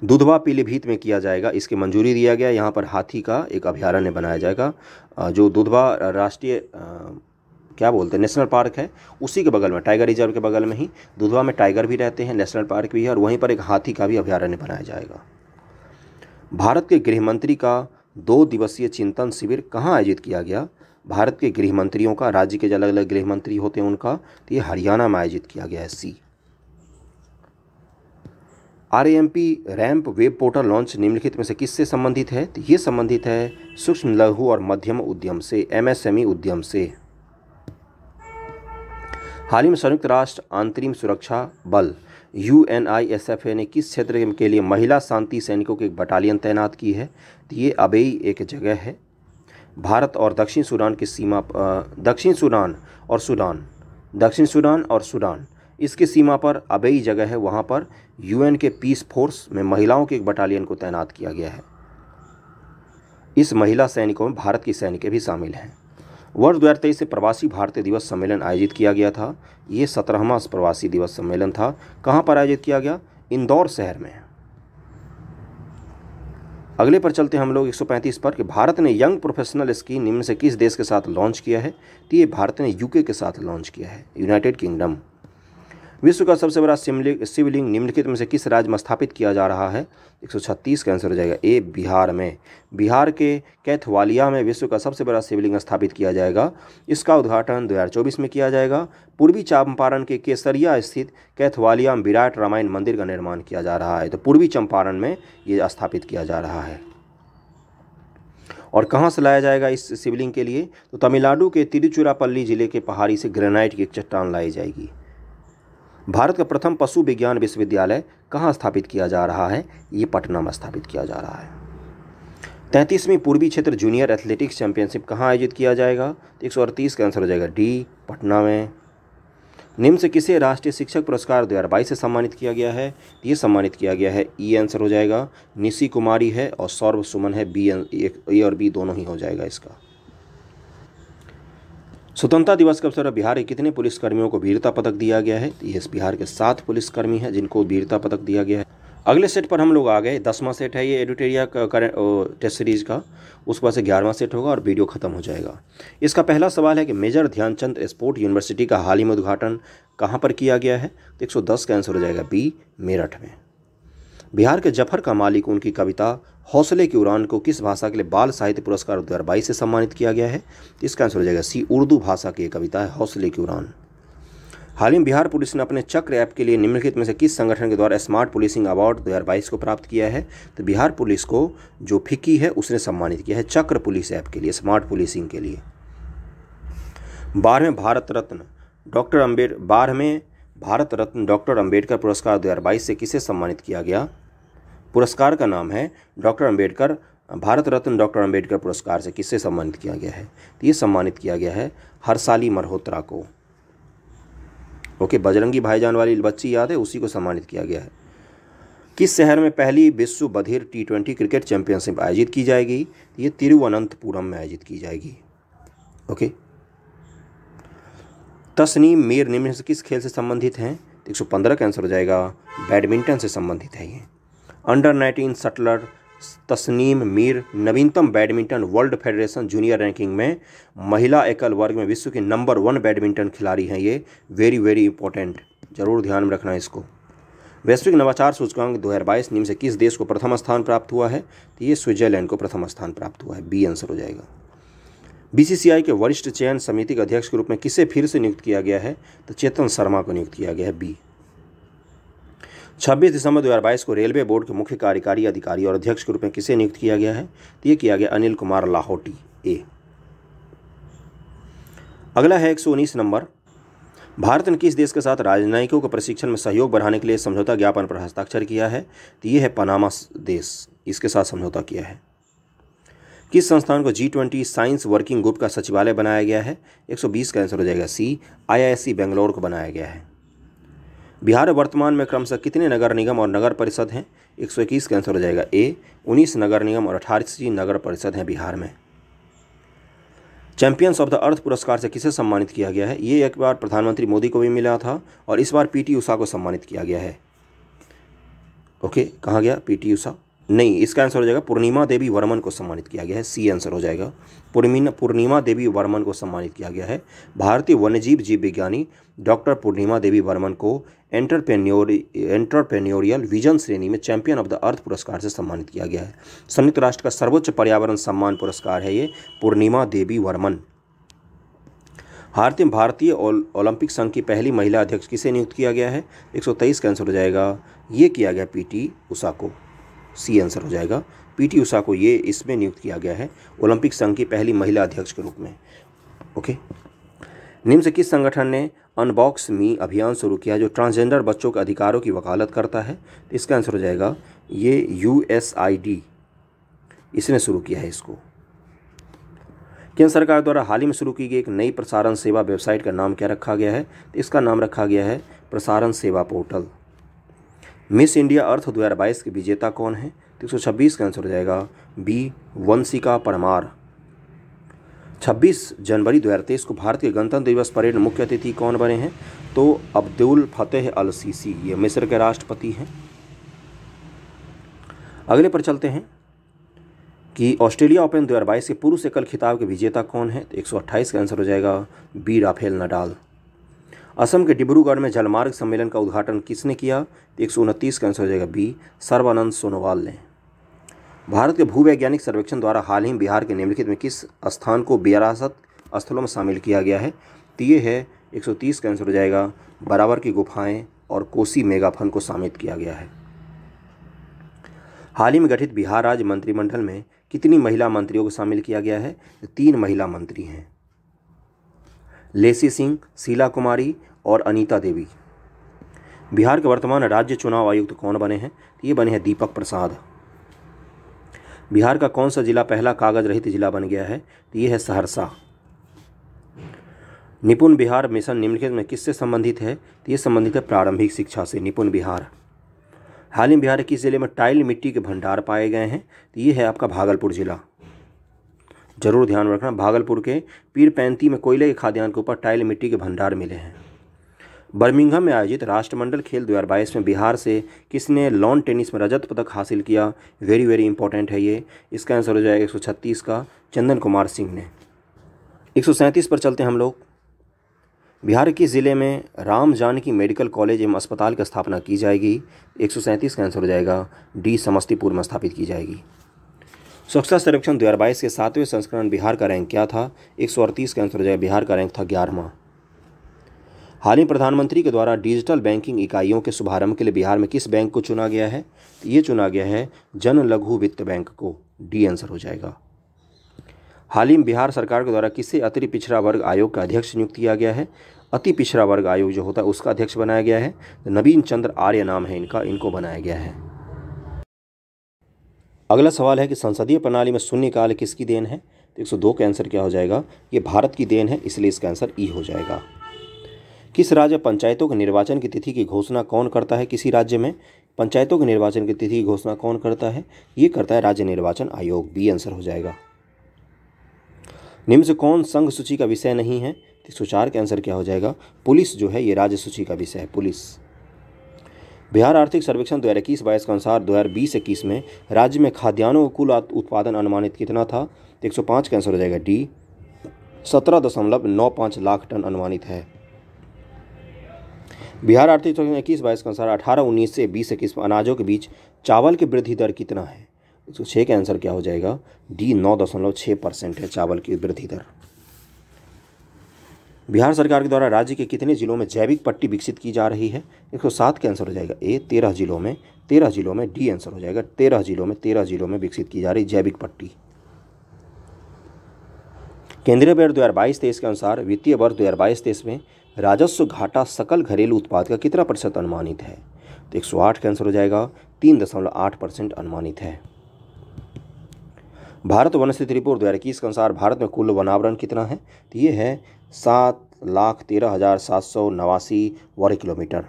दुधवा पीलीभीत में किया जाएगा इसकी मंजूरी दिया गया यहाँ पर हाथी का एक अभ्यारण्य बनाया जाएगा जो दुधवा राष्ट्रीय क्या बोलते हैं नेशनल पार्क है उसी के बगल में टाइगर रिजर्व के बगल में ही दुधवा में टाइगर भी रहते हैं नेशनल पार्क भी है और वहीं पर एक हाथी का भी अभ्यारण्य बनाया जाएगा भारत के गृह मंत्री का दो दिवसीय चिंतन शिविर कहाँ आयोजित किया गया भारत के गृह मंत्रियों का राज्य के जो अलग अलग गृह मंत्री होते हैं उनका तो ये हरियाणा में आयोजित किया गया है C R M P RAMP web portal launch निम्नलिखित में से किससे संबंधित है तो ये संबंधित है सूक्ष्म लघु और मध्यम उद्यम से एमएसएमई उद्यम से हाल ही में संयुक्त राष्ट्र अंतरिम सुरक्षा बल U N I S F A ने किस क्षेत्र के लिए महिला शांति सैनिकों की एक बटालियन तैनात की है तो ये अबेई एक जगह है भारत और दक्षिण सूडान की सीमा दक्षिण सूडान और सूडान दक्षिण सूडान और सूडान इसकी सीमा पर अबेई जगह है वहाँ पर यू के पीस फोर्स में महिलाओं की एक बटालियन को तैनात किया गया है इस महिला सैनिकों में भारत की सैनिकें भी शामिल हैं वर्ष दो हज़ार तेईस से प्रवासी भारतीय दिवस सम्मेलन आयोजित किया गया था ये सत्रहवा प्रवासी दिवस सम्मेलन था कहाँ पर आयोजित किया गया इंदौर शहर में अगले पर चलते हम लोग 135 पर कि भारत ने यंग प्रोफेशनल स्कीम निम्न से किस देश के साथ लॉन्च किया है तो ये भारत ने यूके के साथ लॉन्च किया है यूनाइटेड किंगडम विश्व का सबसे बड़ा शिवलिंग शिवलिंग निम्नलिखित में से किस राज्य में स्थापित किया जा रहा है 136 का आंसर हो जाएगा ए बिहार में बिहार के कैथवालिया में विश्व का सबसे बड़ा शिवलिंग स्थापित किया जाएगा इसका उद्घाटन 2024 में किया जाएगा पूर्वी चंपारण के केसरिया स्थित कैथवालिया में विराट रामायण मंदिर का निर्माण किया जा रहा है तो पूर्वी चंपारण में ये स्थापित किया जा रहा है और कहाँ से लाया जाएगा इस शिवलिंग के लिए तो तमिलनाडु के तिरुचिरापल्ली जिले के पहाड़ी से ग्रेनाइट की एक चट्टान लाई जाएगी भारत का प्रथम पशु विज्ञान विश्वविद्यालय कहाँ स्थापित किया जा रहा है ये पटना में स्थापित किया जा रहा है तैंतीसवीं पूर्वी क्षेत्र जूनियर एथलेटिक्स चैंपियनशिप कहाँ आयोजित किया जाएगा तो एक सौ अड़तीस का आंसर हो जाएगा डी पटना में निम्न किसे राष्ट्रीय शिक्षक पुरस्कार बाईस से सम्मानित किया गया है ये सम्मानित किया गया है ई आंसर हो जाएगा निशी कुमारी है और सौरभ सुमन है बी ए और बी दोनों ही हो जाएगा इसका स्वतंत्रता दिवस के अवसर पर बिहार के कितने पुलिसकर्मियों को वीरता पदक दिया गया है तो ये बिहार के सात पुलिसकर्मी हैं जिनको वीरता पदक दिया गया है अगले सेट पर हम लोग आ गए दसवां सेट है ये एडिटेरिया टेस्ट सीरीज का उस पर से ग्यारहवां सेट होगा और वीडियो खत्म हो जाएगा इसका पहला सवाल है कि मेजर ध्यानचंद स्पोर्ट यूनिवर्सिटी का हाल ही में उद्घाटन कहाँ पर किया गया है तो दस का आंसर हो जाएगा बी मेरठ में बिहार के जफर का मालिक उनकी कविता हौसले की उड़ान को किस भाषा के लिए बाल साहित्य पुरस्कार दो से सम्मानित किया गया है इसका आंसर हो जाएगा सी उर्दू भाषा की कविता है हौसले की उड़ान हाल ही में बिहार पुलिस ने अपने चक्र ऐप के लिए निम्नलिखित में से किस संगठन के द्वारा स्मार्ट पुलिसिंग अवार्ड 2022 को प्राप्त किया है तो बिहार पुलिस को जो फिक्की है उसने सम्मानित किया है चक्र पुलिस ऐप के लिए स्मार्ट पुलिसिंग के लिए बारहवें भारत रत्न डॉक्टर अम्बेड बारहवें भारत रत्न डॉक्टर अम्बेडकर पुरस्कार दो से किसे सम्मानित किया गया पुरस्कार का नाम है डॉक्टर अंबेडकर भारत रत्न डॉक्टर अंबेडकर पुरस्कार से किससे सम्मानित किया गया है तो ये सम्मानित किया गया है हरसाली मल्होत्रा को ओके बजरंगी भाईजान वाली बच्ची याद है उसी को सम्मानित किया गया है किस शहर में पहली विश्व बधिर टी ट्वेंटी क्रिकेट चैंपियनशिप आयोजित की जाएगी तो ये तिरुवनंतपुरम में आयोजित की जाएगी ओके तस्नीम मीर निम्न किस खेल से संबंधित हैं तो एक सौ पंद्रह का आंसर हो जाएगा बैडमिंटन से संबंधित है ये अंडर 19 शटलर तस्नीम मीर नवीनतम badminton world federation junior ranking में महिला एकल वर्ग में विश्व के नंबर वन बैडमिंटन खिलाड़ी हैं ये वेरी वेरी इंपॉर्टेंट जरूर ध्यान में रखना इसको वैश्विक नवाचार सूचकांक 2022 निम्न से किस देश को प्रथम स्थान प्राप्त हुआ है तो ये स्विट्जरलैंड को प्रथम स्थान प्राप्त हुआ है बी आंसर हो जाएगा बीसीसीआई के वरिष्ठ चयन समिति के अध्यक्ष के रूप में किसे फिर से नियुक्त किया गया है तो चेतन शर्मा को नियुक्त किया गया है बी छब्बीस दिसंबर 2022 को रेलवे बोर्ड के मुख्य कार्यकारी अधिकारी और अध्यक्ष के रूप में किसे नियुक्त किया गया है तो ये किया गया अनिल कुमार लाहौटी ए अगला है एक नंबर भारत ने किस देश के साथ राजनयिकों को प्रशिक्षण में सहयोग बढ़ाने के लिए समझौता ज्ञापन पर हस्ताक्षर किया है तो ये है पनामा देश इसके साथ समझौता किया है किस संस्थान को G twenty science working group का सचिवालय बनाया गया है 120 का आंसर हो जाएगा सी आईआईएससी बेंगलोर को बनाया गया है बिहार वर्तमान में क्रमशः कितने नगर निगम और नगर परिषद हैं 121 का आंसर हो जाएगा ए 19 नगर निगम और अठारह नगर परिषद हैं बिहार में चैंपियंस ऑफ द अर्थ पुरस्कार से किसे सम्मानित किया गया है ये एक बार प्रधानमंत्री मोदी को भी मिला था और इस बार पीटी टी को सम्मानित किया गया है ओके कहाँ गया पीटी ऊषा नहीं इसका आंसर हो जाएगा पूर्णिमा देवी वर्मन को सम्मानित किया गया है सी आंसर हो जाएगा पूर्णिमा पूर्णिमा देवी वर्मन को सम्मानित किया गया है भारतीय वन्यजीव जीव विज्ञानी डॉक्टर पूर्णिमा देवी वर्मन को एंटरप्रेन्योर एंटरप्रेन्योरियल विजन श्रेणी में चैंपियन ऑफ द अर्थ पुरस्कार से सम्मानित किया गया है संयुक्त राष्ट्र का सर्वोच्च पर्यावरण सम्मान पुरस्कार है ये पूर्णिमा देवी वर्मन भारतीय भारतीय ओलंपिक संघ की पहली महिला अध्यक्ष किसे नियुक्त किया गया है एक का आंसर हो जाएगा ये किया गया टी उषा को सी आंसर हो जाएगा पीटी उषा को ये इसमें नियुक्त किया गया है ओलंपिक संघ की पहली महिला अध्यक्ष के रूप में ओके निम्न से किस संगठन ने अनबॉक्स मी अभियान शुरू किया जो ट्रांसजेंडर बच्चों के अधिकारों की वकालत करता है तो इसका आंसर हो जाएगा ये यू इसने शुरू किया है इसको केंद्र सरकार द्वारा हाल ही में शुरू की गई एक नई प्रसारण सेवा वेबसाइट का नाम क्या रखा गया है तो इसका नाम रखा गया है प्रसारण सेवा पोर्टल मिस इंडिया अर्थ दो हज़ार बाईस के विजेता कौन है तो एक सौ छब्बीस का आंसर हो जाएगा बी वंशिका परमार 26 जनवरी 2023 को भारत के गणतंत्र दिवस परेड मुख्य अतिथि कौन बने हैं तो अब्दुल फतेह अल सीसी ये मिस्र के राष्ट्रपति हैं अगले पर चलते हैं कि ऑस्ट्रेलिया ओपन 2022 के पुरुष एकल खिताब के विजेता कौन है तो एक का आंसर हो जाएगा बी राफेल नडाल असम के डिब्रूगढ़ में जलमार्ग सम्मेलन का उद्घाटन किसने किया तो एक का आंसर हो जाएगा बी सर्वानंद सोनोवाल ने भारत के भूवैज्ञानिक सर्वेक्षण द्वारा हाल ही बिहार के निम्नलिखित में किस स्थान को विरासत स्थलों में शामिल किया गया है तो ये है 130 का आंसर हो जाएगा बराबर की गुफाएं और कोसी मेगाफन को शामिल किया गया है हाल ही में गठित बिहार राज्य मंत्रिमंडल में कितनी महिला मंत्रियों को शामिल किया गया है तीन महिला मंत्री हैं लेसी सिंह शीला कुमारी और अनीता देवी बिहार के वर्तमान राज्य चुनाव आयुक्त कौन बने हैं तो ये बने हैं दीपक प्रसाद बिहार का कौन सा जिला पहला कागज रहित जिला बन गया है तो ये है सहरसा निपुण बिहार मिशन निम्नलिखित में किससे संबंधित है तो ये संबंधित है प्रारंभिक शिक्षा से निपुण बिहार हाल ही बिहार के किस जिले में टाइल मिट्टी के भंडार पाए गए हैं तो ये है आपका भागलपुर जिला जरूर ध्यान रखना भागलपुर के पीर पैंती में कोयले के खाद्यान्न के ऊपर टाइल मिट्टी के भंडार मिले हैं बर्मिंगहम में आयोजित राष्ट्रमंडल खेल 2022 में बिहार से किसने लॉन टेनिस में रजत पदक हासिल किया वेरी वेरी इंपॉर्टेंट है ये इसका आंसर हो जाएगा 136 का चंदन कुमार सिंह ने 137 पर चलते हैं हम लोग बिहार के ज़िले में राम जानकी मेडिकल कॉलेज एवं अस्पताल की स्थापना की जाएगी एक का आंसर हो जाएगा डी समस्तीपुर में स्थापित की जाएगी स्वच्छता सर्वेक्षण 2022 के सातवें संस्करण बिहार का रैंक क्या था एक सौ अड़तीस का आंसर हो जाएगा बिहार का रैंक था ग्यारहवा हाल ही प्रधानमंत्री के द्वारा डिजिटल बैंकिंग इकाइयों के शुभारंभ के लिए बिहार में किस बैंक को चुना गया है तो ये चुना गया है जन लघु वित्त बैंक को डी आंसर हो जाएगा हाल ही में बिहार सरकार के द्वारा किसे अति पिछड़ा वर्ग आयोग का अध्यक्ष नियुक्त किया गया है अति पिछड़ा वर्ग आयोग जो होता है उसका अध्यक्ष बनाया गया है नवीन चंद्र आर्य नाम है इनका इनको बनाया गया है अगला सवाल है कि संसदीय प्रणाली में शून्यकाल किसकी देन है तो एक का आंसर क्या हो जाएगा ये भारत की देन है इसलिए इसका आंसर ई हो जाएगा किस राज्य पंचायतों के निर्वाचन की तिथि की घोषणा कौन करता है किसी राज्य में पंचायतों के निर्वाचन की तिथि की घोषणा कौन करता है ये करता है राज्य निर्वाचन आयोग बी आंसर हो जाएगा निम्न से कौन संघ सूची का विषय नहीं है तो सुचार के आंसर क्या हो जाएगा पुलिस जो है ये राज्य सूची का विषय है पुलिस बिहार आर्थिक सर्वेक्षण दो हज़ार इक्कीस बाईस के अनुसार दो हज़ार बीस इक्कीस में राज्य में खाद्यान्नों का कुल उत्पादन अनुमानित कितना था एक सौ पाँच का आंसर हो जाएगा डी सत्रह दशमलव नौ पाँच लाख टन अनुमानित है बिहार आर्थिक सर्वेक्षण इक्कीस बाईस के अनुसार अठारह उन्नीस से बीस इक्कीस अनाजों के बीच चावल की वृद्धि दर कितना है छः का आंसर क्या हो जाएगा डी नौ दशमलव छः परसेंट है चावल की वृद्धि दर बिहार सरकार के द्वारा राज्य के कितने जिलों में जैविक पट्टी विकसित की जा रही है एक सात के आंसर हो जाएगा ए तेरह जिलों में तेरह जिलों में डी आंसर हो जाएगा तेरह जिलों में तेरह जिलों में विकसित की जा रही जैविक पट्टी केंद्रीय बजट दो हज़ार बाईस तेईस के अनुसार वित्तीय वर्ष दो हज़ार बाईस तेईस में राजस्व घाटा सकल घरेलू उत्पाद का कितना प्रतिशत अनुमानित है तो एक सौ आठ का आंसर हो जाएगा तीन दशमलव आठ परसेंट अनुमानित है भारत स्थिति रिपोर्ट दो हज़ार इक्कीस के अनुसार भारत में कुल वनावरण कितना है तो ये है सात लाख तेरह हज़ार सात सौ नवासी वर्ग किलोमीटर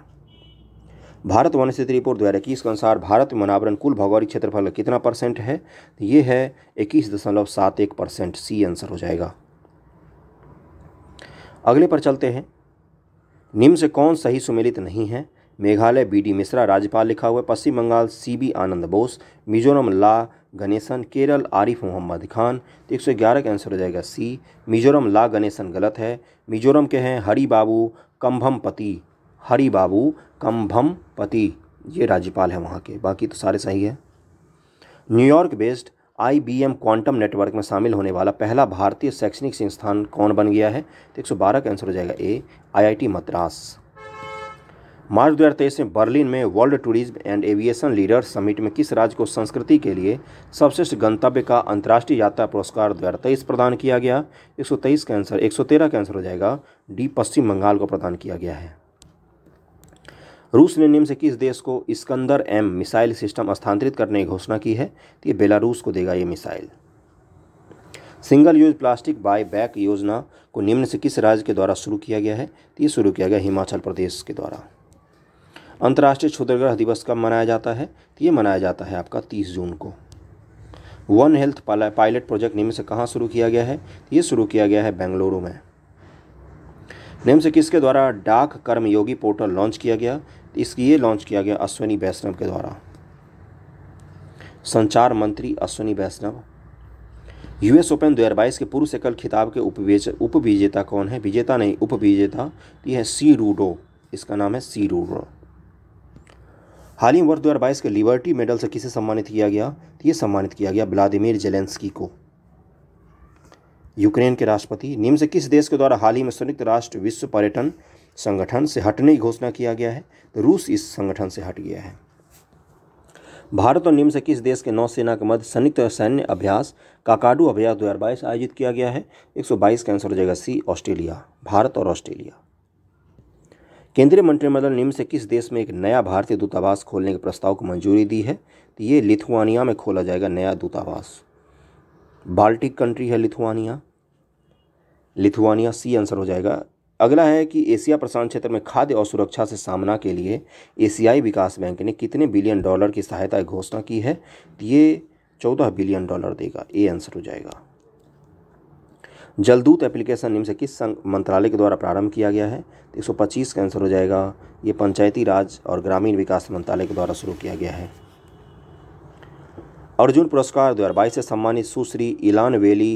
भारत वनस्थिति रिपोर्ट दो हज़ार इक्कीस के अनुसार भारत में वनावरण कुल भौगोलिक क्षेत्रफल कितना परसेंट है तो ये है इक्कीस दशमलव सात एक परसेंट सी आंसर हो जाएगा अगले पर चलते हैं निम्न से कौन सही सुमेलित नहीं है मेघालय बी डी मिश्रा राज्यपाल लिखा हुआ पश्चिम बंगाल सी बी आनंद बोस मिजोरम ला गनेसन केरल आरिफ मोहम्मद खान तो एक सौ ग्यारह का आंसर हो जाएगा सी मिजोरम ला गनेसन गलत है मिजोरम के हैं हरी बाबू कम्भम पति हरी बाबू कम्भम पति ये राज्यपाल है वहाँ के बाकी तो सारे सही है New York based I B M quantum network में शामिल होने वाला पहला भारतीय शैक्षणिक संस्थान कौन बन गया है तो एक सौ बारह का आंसर हो जाएगा ए आई आई टी मद्रास मार्च 2023 में बर्लिन में world tourism and aviation leaders summit में किस राज्य को संस्कृति के लिए सर्वश्रेष्ठ गंतव्य का अंतर्राष्ट्रीय यात्रा पुरस्कार दो प्रदान किया गया 123 का आंसर 113 का आंसर हो जाएगा डी पश्चिम बंगाल को प्रदान किया गया है रूस ने निम्न से किस देश को स्कंदर एम मिसाइल सिस्टम स्थानांतरित करने की घोषणा की है तो ये बेलारूस को देगा ये missile single use plastic buy back योजना को निम्न से किस राज्य के द्वारा शुरू किया गया है तो ये शुरू किया गया हिमाचल प्रदेश के द्वारा अंतर्राष्ट्रीय क्षुद्रग्रह दिवस कब मनाया जाता है तो ये मनाया जाता है आपका तीस जून को वन हेल्थ पायलट प्रोजेक्ट निम्न से कहाँ शुरू किया गया है तो ये शुरू किया गया है बेंगलुरु में निम्न से किसके द्वारा डाक कर्मयोगी पोर्टल लॉन्च किया गया तो इसकी ये लॉन्च किया गया अश्विनी वैष्णव के द्वारा संचार मंत्री अश्विनी वैष्णव यूएस ओपन दो हज़ार बाईस के पूर्व एकल खिताब के उप उपविजेता कौन है विजेता नहीं उपविजेता ये है सी रूडो इसका नाम है सी रूडो हाल ही वर्ष दो के लिबर्टी मेडल से किसे सम्मानित किया गया तो ये सम्मानित किया गया व्लादिमिर जेलेंस्की को यूक्रेन के राष्ट्रपति निम्न से किस देश के द्वारा हाल ही में संयुक्त राष्ट्र विश्व पर्यटन संगठन से हटने की घोषणा किया गया है तो रूस इस संगठन से हट गया है भारत और निम्न से किस देश के नौसेना के मध्य संयुक्त सैन्य अभ्यास काकाडू अभ्यास दो आयोजित किया गया है एक बाईस का आंसर हो जाएगा सी ऑस्ट्रेलिया भारत और ऑस्ट्रेलिया केंद्रीय मंत्रिमंडल निम्न से किस देश में एक नया भारतीय दूतावास खोलने के प्रस्ताव को मंजूरी दी है तो ये लिथुआनिया में खोला जाएगा नया दूतावास बाल्टिक कंट्री है लिथुआनिया लिथुआनिया सी आंसर हो जाएगा अगला है कि एशिया प्रशांत क्षेत्र में खाद्य और सुरक्षा से सामना के लिए एशियाई विकास बैंक ने कितने बिलियन डॉलर की सहायता घोषणा की है तो ये चौदह बिलियन डॉलर देगा ए आंसर हो जाएगा जलदूत एप्लीकेशन निम्न से किस मंत्रालय के द्वारा प्रारंभ किया गया है तो एक का आंसर हो जाएगा ये पंचायती राज और ग्रामीण विकास मंत्रालय के द्वारा शुरू किया गया है अर्जुन पुरस्कार दो से सम्मानित सुश्री इलान वेली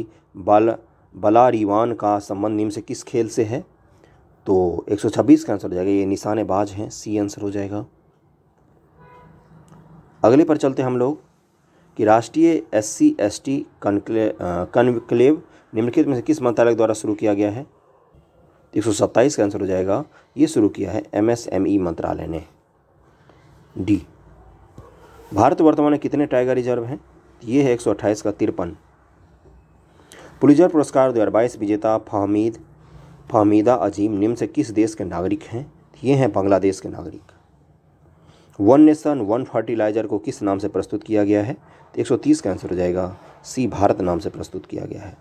बल बलारीवान का संबंध निम्न से किस खेल से है तो 126 का आंसर हो जाएगा ये निशानेबाज हैं सी आंसर हो जाएगा अगले पर चलते हम लोग कि राष्ट्रीय S C S T conclave निम्नलिखित में से किस मंत्रालय द्वारा शुरू किया गया है एक सौ सत्ताईस का आंसर हो जाएगा ये शुरू किया है एमएसएमई मंत्रालय ने डी भारत वर्तमान में कितने टाइगर रिजर्व हैं ये है एक सौ अट्ठाईस का तिरपन पुलिजर पुरस्कार दो हज़ार बाईस विजेता फहमीद फहमीदा अजीम निम्न से किस देश के नागरिक हैं ये हैं बांग्लादेश के नागरिक वन नेशन वन फर्टिलाइजर को किस नाम से प्रस्तुत किया गया है तो तीस का आंसर हो जाएगा सी भारत नाम से प्रस्तुत किया गया है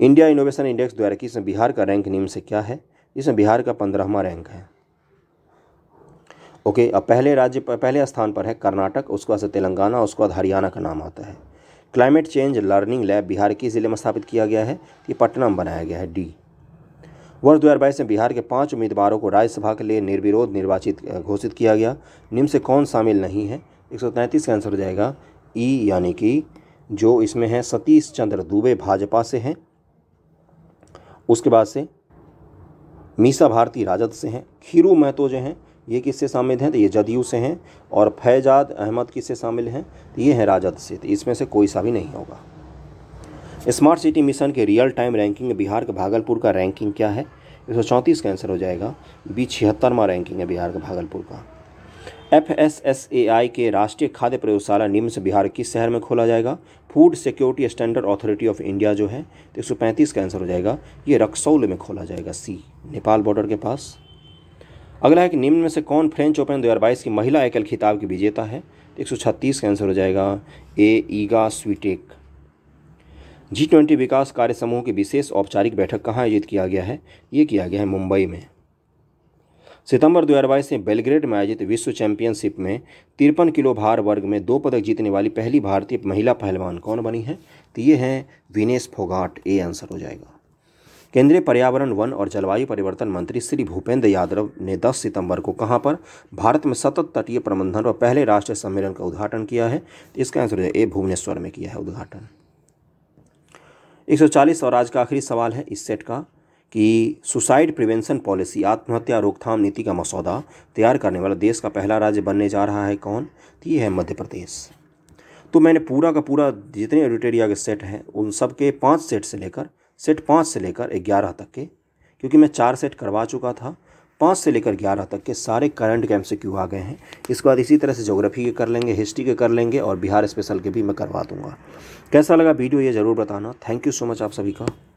इंडिया इनोवेशन इंडेक्स द्वारा कि इसमें बिहार का रैंक निम्न से क्या है इसमें बिहार का पंद्रहवा रैंक है ओके अब पहले राज्य पर पहले स्थान पर है कर्नाटक उसके बाद तेलंगाना उसके बाद हरियाणा का नाम आता है climate change learning lab Bihar के ज़िले में स्थापित किया गया है कि पटना में बनाया गया है डी वर्ष दो हज़ार बाईस में बिहार के पाँच उम्मीदवारों को राज्यसभा के लिए निर्विरोध निर्वाचित घोषित किया गया निम्न से कौन शामिल नहीं है एक सौ तैंतीस का आंसर हो जाएगा ई यानी कि जो इसमें है सतीश चंद्र दुबे भाजपा से हैं उसके बाद से मीसा भारती राजद से हैं खीरू महतो जो हैं ये किससे शामिल हैं तो ये जदयू से हैं और फैजाद अहमद किससे शामिल हैं तो ये हैं राजद से तो इसमें से कोई सा भी नहीं होगा स्मार्ट सिटी मिशन के रियल टाइम रैंकिंग बिहार के भागलपुर का रैंकिंग क्या है एक सौ चौंतीस का आंसर हो जाएगा बी छिहत्तरवा रैंकिंग है बिहार के भागलपुर का F S S A I के राष्ट्रीय खाद्य प्रयोगशाला निम्न बिहार किस शहर में खोला जाएगा food security standard authority of India जो है तो एक सौ पैंतीस का आंसर हो जाएगा ये रक्सौल में खोला जाएगा सी नेपाल बॉर्डर के पास अगला है कि निम्न में से कौन फ्रेंच ओपन 2022 की महिला एकल खिताब की विजेता है एक सौ छत्तीस का आंसर हो जाएगा ए ईगा स्वीटेक जी ट्वेंटी विकास कार्य समूह की विशेष औपचारिक बैठक कहाँ आयोजित किया गया है ये किया गया है मुंबई में सितंबर 2022 में बेलग्रेड में आयोजित विश्व चैंपियनशिप में तिरपन किलो भार वर्ग में दो पदक जीतने वाली पहली भारतीय महिला पहलवान कौन बनी है तो ये हैं विनेश फोगाट ए आंसर हो जाएगा केंद्रीय पर्यावरण वन और जलवायु परिवर्तन मंत्री श्री भूपेंद्र यादव ने 10 सितंबर को कहाँ पर भारत में सतत तटीय प्रबंधन और पहले राष्ट्रीय सम्मेलन का उद्घाटन किया है तो इसका आंसर ए भुवनेश्वर में किया है उद्घाटन 140 और आज का आखिरी सवाल है इस सेट का कि सुसाइड प्रिवेंशन पॉलिसी आत्महत्या रोकथाम नीति का मसौदा तैयार करने वाला देश का पहला राज्य बनने जा रहा है कौन तो ये है मध्य प्रदेश तो मैंने पूरा का पूरा जितने एडिटेरिया के सेट हैं उन सब के पाँच सेट से लेकर सेट पाँच से लेकर ग्यारह तक के क्योंकि मैं चार सेट करवा चुका था पाँच से लेकर ग्यारह तक के सारे करंट के एम से क्यों आ गए हैं इसके बाद इसी तरह से ज्योग्राफी के कर लेंगे हिस्ट्री के कर लेंगे और बिहार स्पेशल के भी मैं करवा दूंगा कैसा लगा वीडियो ये ज़रूर बताना थैंक यू सो मच आप सभी का